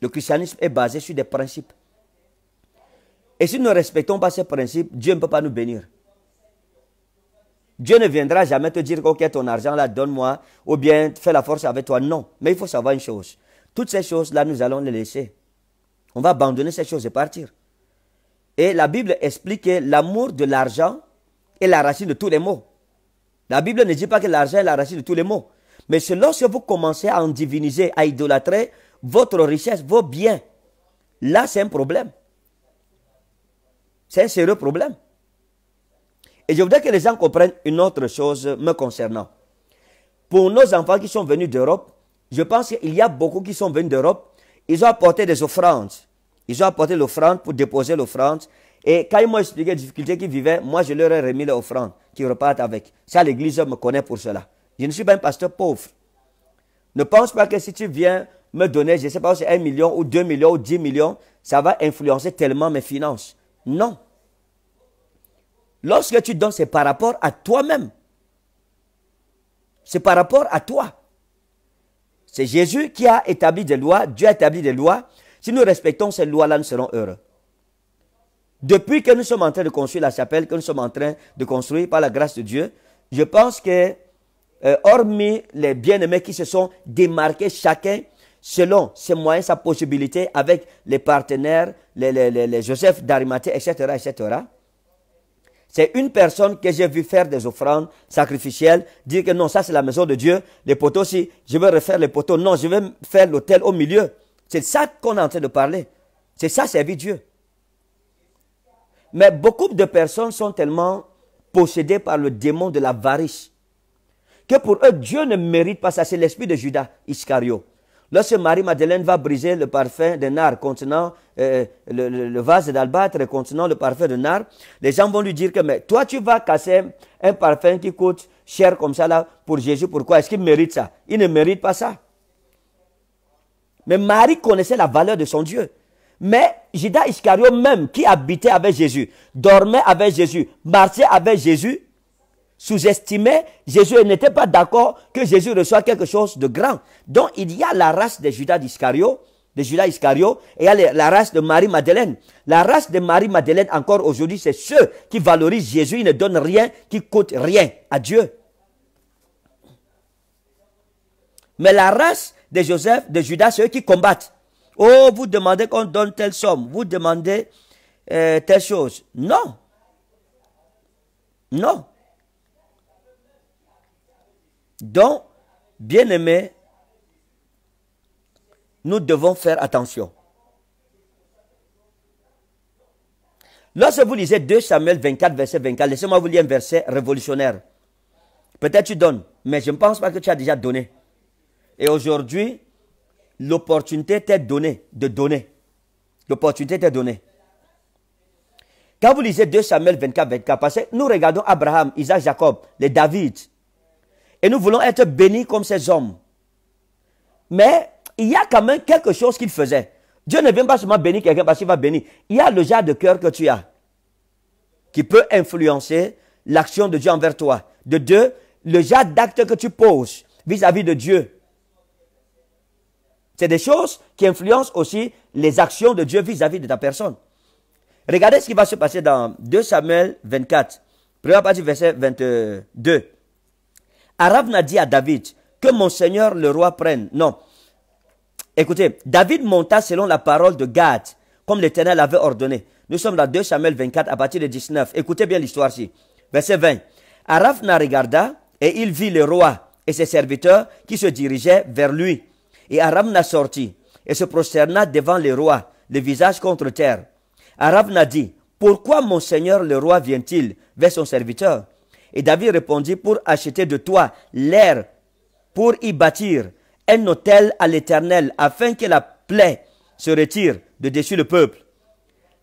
Le christianisme est basé sur des principes. Et si nous ne respectons pas ces principes, Dieu ne peut pas nous bénir. Dieu ne viendra jamais te dire, OK, ton argent là, donne-moi, ou bien fais la force avec toi. Non. Mais il faut savoir une chose. Toutes ces choses-là, nous allons les laisser. On va abandonner ces choses et partir. Et la Bible explique que l'amour de l'argent est la racine de tous les maux. La Bible ne dit pas que l'argent est la racine de tous les maux. Mais c'est lorsque vous commencez à en diviniser, à idolâtrer votre richesse, vos biens. Là, c'est un problème. C'est un sérieux problème. Et je voudrais que les gens comprennent une autre chose me concernant. Pour nos enfants qui sont venus d'Europe, je pense qu'il y a beaucoup qui sont venus d'Europe. Ils ont apporté des offrandes. Ils ont apporté l'offrande pour déposer l'offrande. Et quand ils m'ont expliqué les difficultés qu'ils vivaient, moi, je leur ai remis l'offrande qu'ils repartent avec. Ça, l'Église me connaît pour cela. Je ne suis pas un pasteur pauvre. Ne pense pas que si tu viens me donner, je ne sais pas si c'est un million ou deux millions ou dix millions, ça va influencer tellement mes finances. Non. Lorsque tu donnes, c'est par rapport à toi-même. C'est par rapport à toi. C'est Jésus qui a établi des lois, Dieu a établi des lois. Si nous respectons ces lois-là, nous serons heureux. Depuis que nous sommes en train de construire la chapelle, que nous sommes en train de construire par la grâce de Dieu, je pense que, euh, hormis les bien-aimés qui se sont démarqués chacun selon ses moyens, sa possibilité, avec les partenaires, les, Joseph d'Arimaté, etc., etc., c'est une personne que j'ai vu faire des offrandes sacrificielles, dire que non, ça c'est la maison de Dieu, les poteaux aussi, je veux refaire les poteaux, non, je vais faire l'hôtel au milieu. C'est ça qu'on est en train de parler. C'est ça servir Dieu. Mais beaucoup de personnes sont tellement possédées par le démon de l'avarice que pour eux, Dieu ne mérite pas ça. C'est l'esprit de Judas Iscario. Lorsque Marie-Madeleine va briser le parfum de nard contenant euh, euh, le, vase d'albâtre contenant le parfum de nard, les gens vont lui dire que mais toi tu vas casser un parfum qui coûte cher comme ça là pour Jésus, pourquoi est-ce qu'il mérite ça Il ne mérite pas ça. Mais Marie connaissait la valeur de son Dieu. Mais Judas Iscariot même, qui habitait avec Jésus, dormait avec Jésus, marchait avec Jésus, sous-estimait Jésus et n'était pas d'accord que Jésus reçoit quelque chose de grand. Donc il y a la race des Judas d'Iscario, de Judas Iscario et il y a la race de Marie-Madeleine. La race de Marie-Madeleine, encore aujourd'hui, c'est ceux qui valorisent Jésus, ils ne donnent rien, qui coûte rien à Dieu. Mais la race de Joseph, de Judas, c'est eux qui combattent. Oh, vous demandez qu'on donne telle somme, vous demandez euh, telle chose. Non. Non. Donc, bien-aimés, nous devons faire attention. Lorsque vous lisez 2 Samuel 24, verset 24, laissez-moi vous lire un verset révolutionnaire. Peut-être tu donnes, mais je ne pense pas que tu as déjà donné. Et aujourd'hui, l'opportunité t'est donnée de donner. L'opportunité t'est donnée. Quand vous lisez 2 Samuel 24, 24, parce que nous regardons Abraham, Isaac, Jacob, les David, et nous voulons être bénis comme ces hommes. Mais il y a quand même quelque chose qu'il faisait. Dieu ne vient pas seulement bénir quelqu'un parce qu'il va bénir. Il y a le genre de cœur que tu as qui peut influencer l'action de Dieu envers toi. De deux, le genre d'actes que tu poses vis-à-vis de Dieu. C'est des choses qui influencent aussi les actions de Dieu vis-à-vis de ta personne. Regardez ce qui va se passer dans 2 Samuel 24, première partie verset 22. Aravna dit à David que mon seigneur le roi prenne. Non. Écoutez, David monta selon la parole de Gad, comme l'Éternel avait ordonné. Nous sommes dans 2 Samuel 24 à partir de 19. Écoutez bien lhistoire ici. Verset 20. Arafna regarda et il vit le roi et ses serviteurs qui se dirigeaient vers lui. Et Aravna sortit et se prosterna devant le roi, le visage contre terre. Aravna dit, Pourquoi mon seigneur le roi vient-il vers son serviteur et David répondit, pour acheter de toi l'air, pour y bâtir un hôtel à l'Éternel, afin que la plaie se retire de dessus le peuple.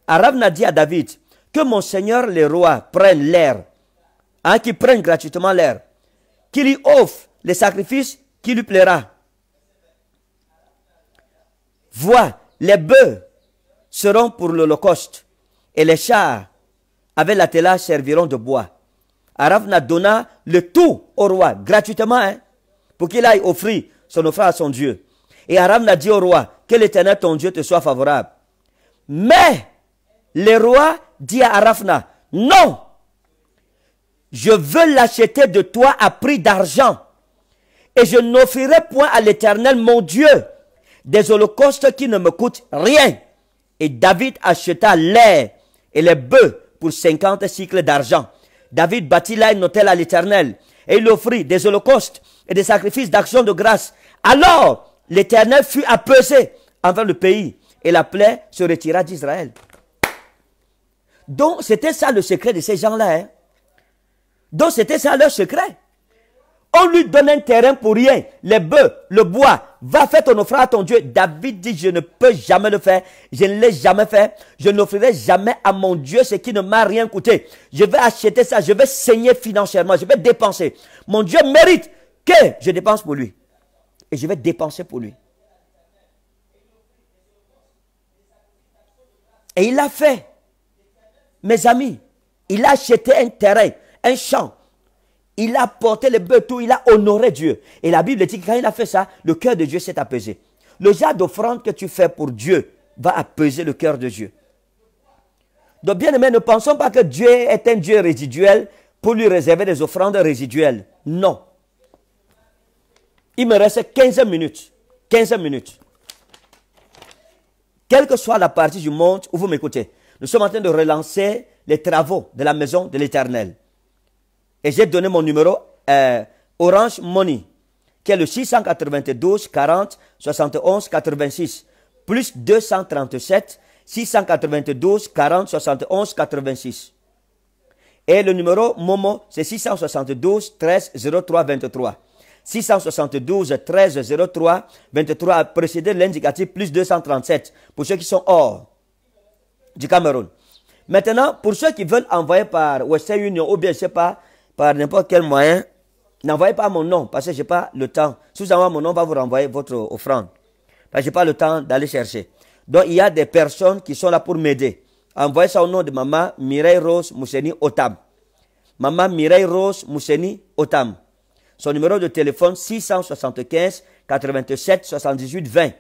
Aravna dit à David, que mon Seigneur le roi prenne l'air, hein, qu'il prenne gratuitement l'air, qu'il lui offre les sacrifices qui lui plaira. Vois, les bœufs seront pour l'Holocauste, et les chars avec la tela serviront de bois. Arafna donna le tout au roi, gratuitement, hein, pour qu'il aille offrir son offrande à son Dieu. Et Arafna dit au roi, que l'éternel ton Dieu te soit favorable. Mais le roi dit à Arafna, non, je veux l'acheter de toi à prix d'argent. Et je n'offrirai point à l'Éternel mon Dieu des holocaustes qui ne me coûtent rien. Et David acheta l'air et les bœufs pour 50 cycles d'argent. David bâtit là un hôtel à l'Éternel, et il offrit des holocaustes et des sacrifices d'action de grâce. Alors l'Éternel fut apaisé envers le pays, et la plaie se retira d'Israël. Donc c'était ça le secret de ces gens-là. Hein? Donc c'était ça leur secret. On lui donne un terrain pour rien, les bœufs, le bois, va faire ton offrande à ton Dieu. David dit, je ne peux jamais le faire. Je ne l'ai jamais fait. Je n'offrirai jamais à mon Dieu ce qui ne m'a rien coûté. Je vais acheter ça. Je vais saigner financièrement. Je vais dépenser. Mon Dieu mérite que je dépense pour lui. Et je vais dépenser pour lui. Et il l'a fait. Mes amis, il a acheté un terrain, un champ. Il a porté le tout. il a honoré Dieu. Et la Bible dit que quand il a fait ça, le cœur de Dieu s'est apaisé. Le genre d'offrande que tu fais pour Dieu va apaiser le cœur de Dieu. Donc, bien aimé, ne pensons pas que Dieu est un Dieu résiduel pour lui réserver des offrandes résiduelles. Non. Il me reste 15 minutes. 15 minutes. Quelle que soit la partie du monde où vous m'écoutez, nous sommes en train de relancer les travaux de la maison de l'Éternel. Et j'ai donné mon numéro euh, Orange Money, qui est le 692 40 71 86, plus 237 692 40 71 86. Et le numéro Momo, c'est 672 13 03 23. 672 13 03 23 précédé l'indicatif plus 237 pour ceux qui sont hors du Cameroun. Maintenant, pour ceux qui veulent envoyer par Western Union ou bien, je ne sais pas, par n'importe quel moyen, n'envoyez pas mon nom parce que je n'ai pas le temps. Si vous envoyez mon nom, on va vous renvoyer votre offrande. Parce que je n'ai pas le temps d'aller chercher. Donc, il y a des personnes qui sont là pour m'aider. Envoyez ça au nom de maman Mireille Rose Mousseni Otam. Maman Mireille Rose Mousseni Otam. Son numéro de téléphone 675 87 78 20.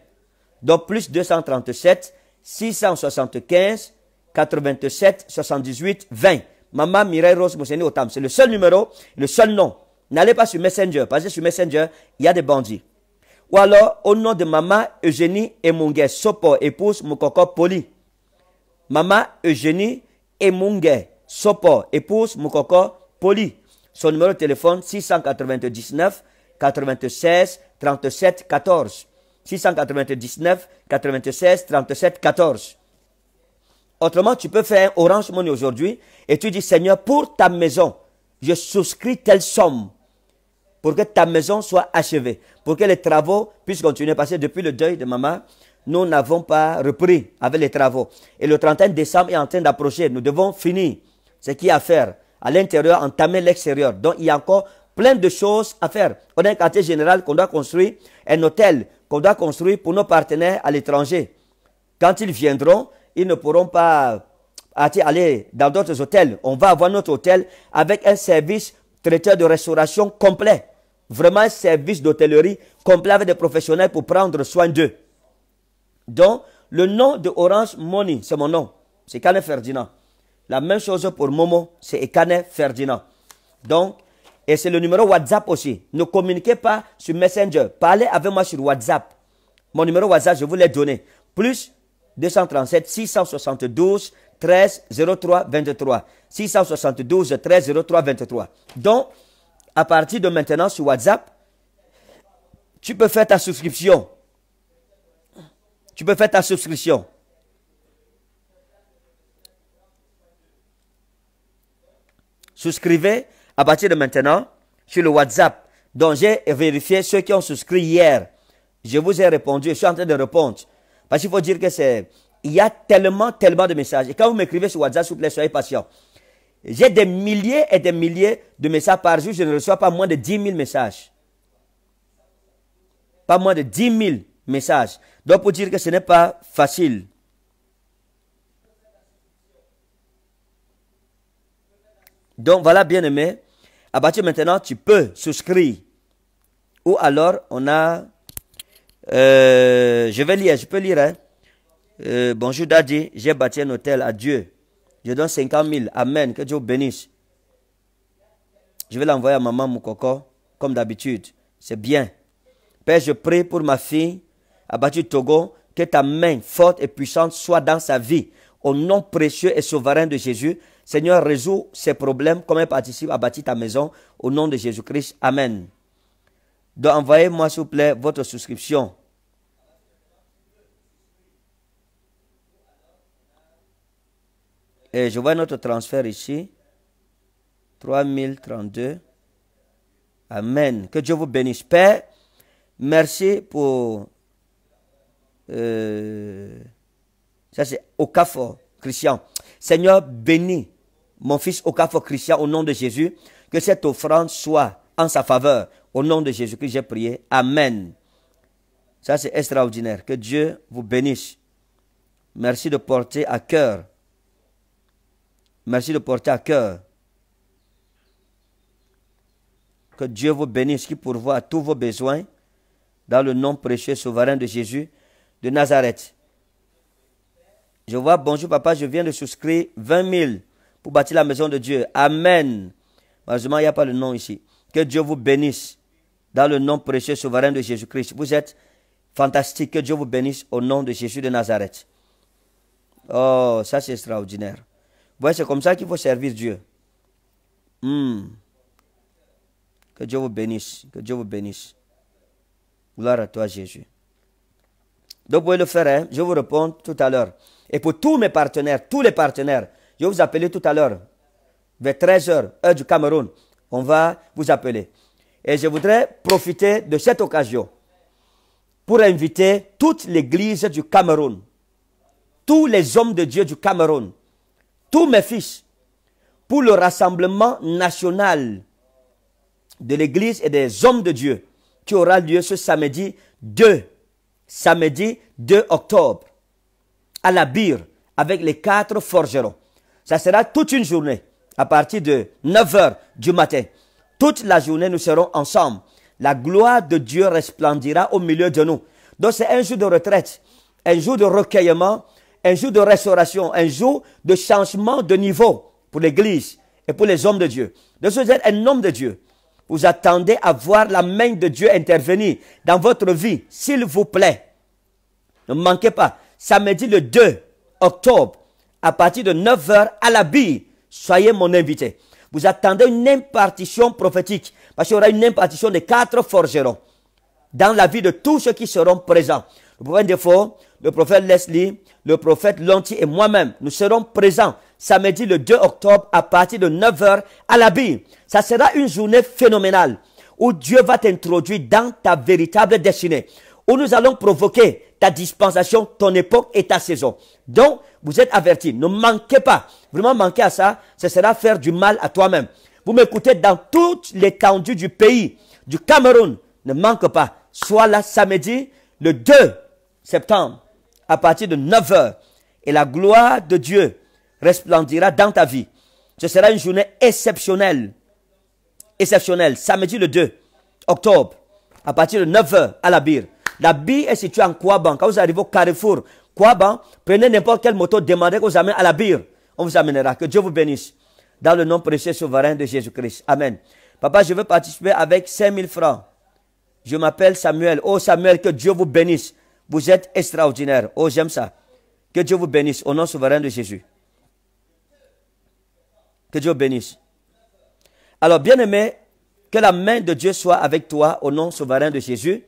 Donc plus 237 675 87 78 20. Mama Mireille Rose Mousseni Otam. C'est le seul numéro, le seul nom. N'allez pas sur Messenger, parce que sur Messenger, il y a des bandits. Ou alors, au nom de Mama Eugénie Emungue Sopo, épouse Mukoko Poli. Mama Eugénie Emungue Sopo, épouse Mukoko Poli. Son numéro de téléphone, 699 96 37 14. 699 96 37 14. Autrement, tu peux faire un Orange Money aujourd'hui et tu dis, Seigneur, pour ta maison, je souscris telle somme pour que ta maison soit achevée, pour que les travaux puissent continuer. Parce que depuis le deuil de maman, nous n'avons pas repris avec les travaux. Et le 31 décembre est en train d'approcher. Nous devons finir ce qu'il y a à faire à l'intérieur, entamer l'extérieur. Donc, il y a encore plein de choses à faire. On a un quartier général qu'on doit construire, un hôtel qu'on doit construire pour nos partenaires à l'étranger. Quand ils viendront, ils ne pourront pas aller dans d'autres hôtels. On va avoir notre hôtel avec un service traiteur de restauration complet. Vraiment un service d'hôtellerie complet avec des professionnels pour prendre soin d'eux. Donc, le nom de Orange Money, c'est mon nom. C'est Canet Ferdinand. La même chose pour Momo, c'est Canet Ferdinand. Donc, et c'est le numéro WhatsApp aussi. Ne communiquez pas sur Messenger. Parlez avec moi sur WhatsApp. Mon numéro WhatsApp, je vous l'ai donné. Plus 237 672 13 03 23. 672 13 03 23. Donc, à partir de maintenant sur WhatsApp, tu peux faire ta souscription. Tu peux faire ta souscription. Souscrivez à partir de maintenant sur le WhatsApp. Donc j'ai vérifié ceux qui ont souscrit hier. Je vous ai répondu, je suis en train de répondre. Parce qu'il faut dire que c'est. Il y a tellement, tellement de messages. Et quand vous m'écrivez sur WhatsApp, s'il vous plaît, soyez patient. J'ai des milliers et des milliers de messages par jour. Je ne reçois pas moins de 10 000 messages. Pas moins de 10 000 messages. Donc, pour dire que ce n'est pas facile. Donc, voilà, bien aimé. À partir maintenant, tu peux souscrire. Ou alors, on a euh, je vais lire, je peux lire. Hein. Euh, bonjour Daddy, j'ai bâti un hôtel à Dieu. Je donne 50 000. Amen. Que Dieu bénisse. Je vais l'envoyer à maman Moukoko, comme d'habitude. C'est bien. Père, je prie pour ma fille, Abattu Togo, que ta main forte et puissante soit dans sa vie. Au nom précieux et souverain de Jésus, Seigneur, résous ses problèmes comme elle participe à bâtir ta maison. Au nom de Jésus-Christ. Amen. Donc envoyez-moi s'il vous plaît votre souscription. Et je vois notre transfert ici. 3032. Amen. Que Dieu vous bénisse. Père, merci pour... Euh, ça c'est Okafor Christian. Seigneur, bénis mon fils Okafor Christian au nom de Jésus. Que cette offrande soit en sa faveur. Au nom de Jésus-Christ, j'ai prié. Amen. Ça, c'est extraordinaire. Que Dieu vous bénisse. Merci de porter à cœur. Merci de porter à cœur. Que Dieu vous bénisse, qui pourvoit à tous vos besoins, dans le nom précieux souverain de Jésus de Nazareth. Je vois, bonjour papa, je viens de souscrire 20 000 pour bâtir la maison de Dieu. Amen. Malheureusement, il n'y a pas le nom ici. Que Dieu vous bénisse dans le nom précieux souverain de Jésus-Christ. Vous êtes fantastique. Que Dieu vous bénisse au nom de Jésus de Nazareth. Oh, ça c'est extraordinaire. c'est comme ça qu'il faut servir Dieu. Hmm. Que Dieu vous bénisse. Que Dieu vous bénisse. Gloire à toi, Jésus. Donc, vous pouvez le faire. Hein. Je vous réponds tout à l'heure. Et pour tous mes partenaires, tous les partenaires, je vous appelais tout à l'heure, vers 13h, heure du Cameroun on va vous appeler. Et je voudrais profiter de cette occasion pour inviter toute l'église du Cameroun, tous les hommes de Dieu du Cameroun, tous mes fils, pour le rassemblement national de l'église et des hommes de Dieu qui aura lieu ce samedi 2, samedi 2 octobre, à la Bire, avec les quatre forgerons. Ça sera toute une journée à partir de 9 h du matin. Toute la journée, nous serons ensemble. La gloire de Dieu resplendira au milieu de nous. Donc c'est un jour de retraite, un jour de recueillement, un jour de restauration, un jour de changement de niveau pour l'Église et pour les hommes de Dieu. De ce êtes un homme de Dieu, vous attendez à voir la main de Dieu intervenir dans votre vie, s'il vous plaît. Ne manquez pas, samedi le 2 octobre, à partir de 9h à la bille, soyez mon invité. Vous attendez une impartition prophétique, parce qu'il y aura une impartition de quatre forgerons dans la vie de tous ceux qui seront présents. Le prophète Defoe, le prophète Leslie, le prophète Lonti et moi-même, nous serons présents samedi le 2 octobre à partir de 9h à la bible Ça sera une journée phénoménale où Dieu va t'introduire dans ta véritable destinée où nous allons provoquer ta dispensation, ton époque et ta saison. Donc, vous êtes avertis. Ne manquez pas. Vraiment manquer à ça, ce sera faire du mal à toi-même. Vous m'écoutez dans toute l'étendue du pays, du Cameroun. Ne manque pas. Sois là samedi, le 2 septembre, à partir de 9 h Et la gloire de Dieu resplendira dans ta vie. Ce sera une journée exceptionnelle. Exceptionnelle. Samedi le 2 octobre, à partir de 9 h à la bire. La bille est située en Kouaban. Quand vous arrivez au carrefour Kouaban, prenez n'importe quelle moto, demandez qu'on vous amène à la bille. On vous amènera. Que Dieu vous bénisse. Dans le nom précieux souverain de Jésus-Christ. Amen. Papa, je veux participer avec 5000 francs. Je m'appelle Samuel. Oh Samuel, que Dieu vous bénisse. Vous êtes extraordinaire. Oh, j'aime ça. Que Dieu vous bénisse au nom souverain de Jésus. Que Dieu bénisse. Alors, bien-aimé, que la main de Dieu soit avec toi au nom souverain de Jésus.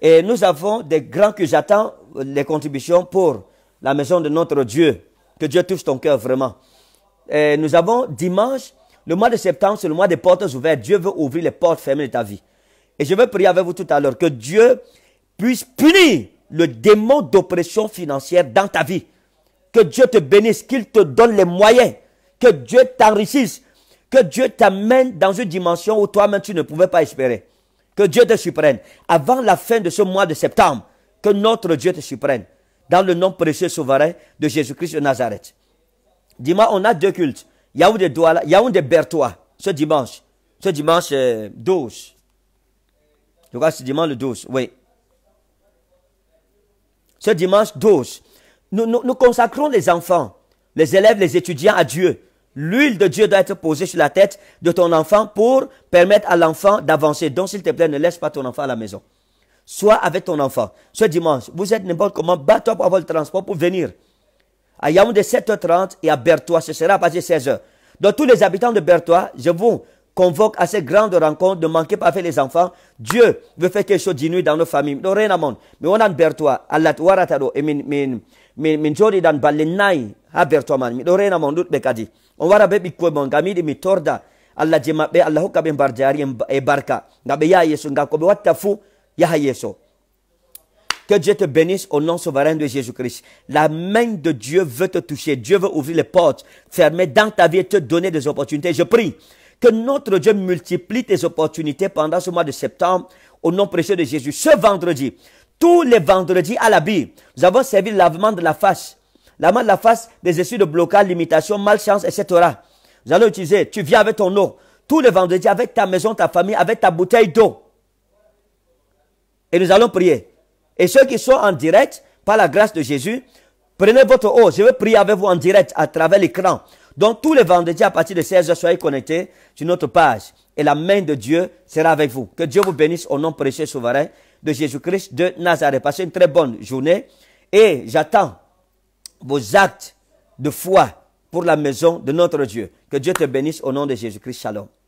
Et nous avons des grands que j'attends euh, les contributions pour la maison de notre Dieu. Que Dieu touche ton cœur vraiment. Et nous avons dimanche, le mois de septembre, c'est le mois des portes ouvertes. Dieu veut ouvrir les portes fermées de ta vie. Et je veux prier avec vous tout à l'heure que Dieu puisse punir le démon d'oppression financière dans ta vie. Que Dieu te bénisse, qu'il te donne les moyens, que Dieu t'enrichisse, que Dieu t'amène dans une dimension où toi-même tu ne pouvais pas espérer. Que Dieu te surprenne. Avant la fin de ce mois de septembre, que notre Dieu te surprenne. Dans le nom précieux souverain de Jésus-Christ de Nazareth. Dis-moi, on a deux cultes. Yaoundé Douala, Yaoundé Bertois, ce dimanche. Ce dimanche 12. Euh, Je crois que c'est dimanche le 12, oui. Ce dimanche 12, nous, nous consacrons les enfants, les élèves, les étudiants à Dieu. L'huile de Dieu doit être posée sur la tête de ton enfant pour permettre à l'enfant d'avancer. Donc, s'il te plaît, ne laisse pas ton enfant à la maison. Sois avec ton enfant. Ce dimanche, vous êtes n'importe comment, bats-toi pour avoir le transport pour venir. À Yaoundé, 7h30 et à Bertois, ce sera à partir de 16h. Donc, tous les habitants de Bertois, je vous convoque à cette grande rencontre. Ne manquez pas avec les enfants. Dieu veut faire quelque chose d'inuit dans nos familles. Donc, rien à monde. Mais on a Bertois, à et que Dieu te bénisse au nom souverain de Jésus-Christ. La main de Dieu veut te toucher. Dieu veut ouvrir les portes, fermer dans ta vie et te donner des opportunités. Je prie que notre Dieu multiplie tes opportunités pendant ce mois de septembre au nom précieux de Jésus. Ce vendredi, tous les vendredis à la Bible, nous avons servi le lavement de la face. Lavement de la face, des essais de blocage, limitation, malchance, etc. Nous allons utiliser, tu viens avec ton eau. Tous les vendredis, avec ta maison, ta famille, avec ta bouteille d'eau. Et nous allons prier. Et ceux qui sont en direct, par la grâce de Jésus, prenez votre eau. Je vais prier avec vous en direct à travers l'écran. Donc tous les vendredis à partir de 16h, soyez connectés sur notre page. Et la main de Dieu sera avec vous. Que Dieu vous bénisse au nom précieux souverain de Jésus-Christ de Nazareth. Passez une très bonne journée et j'attends vos actes de foi pour la maison de notre Dieu. Que Dieu te bénisse au nom de Jésus-Christ. Shalom.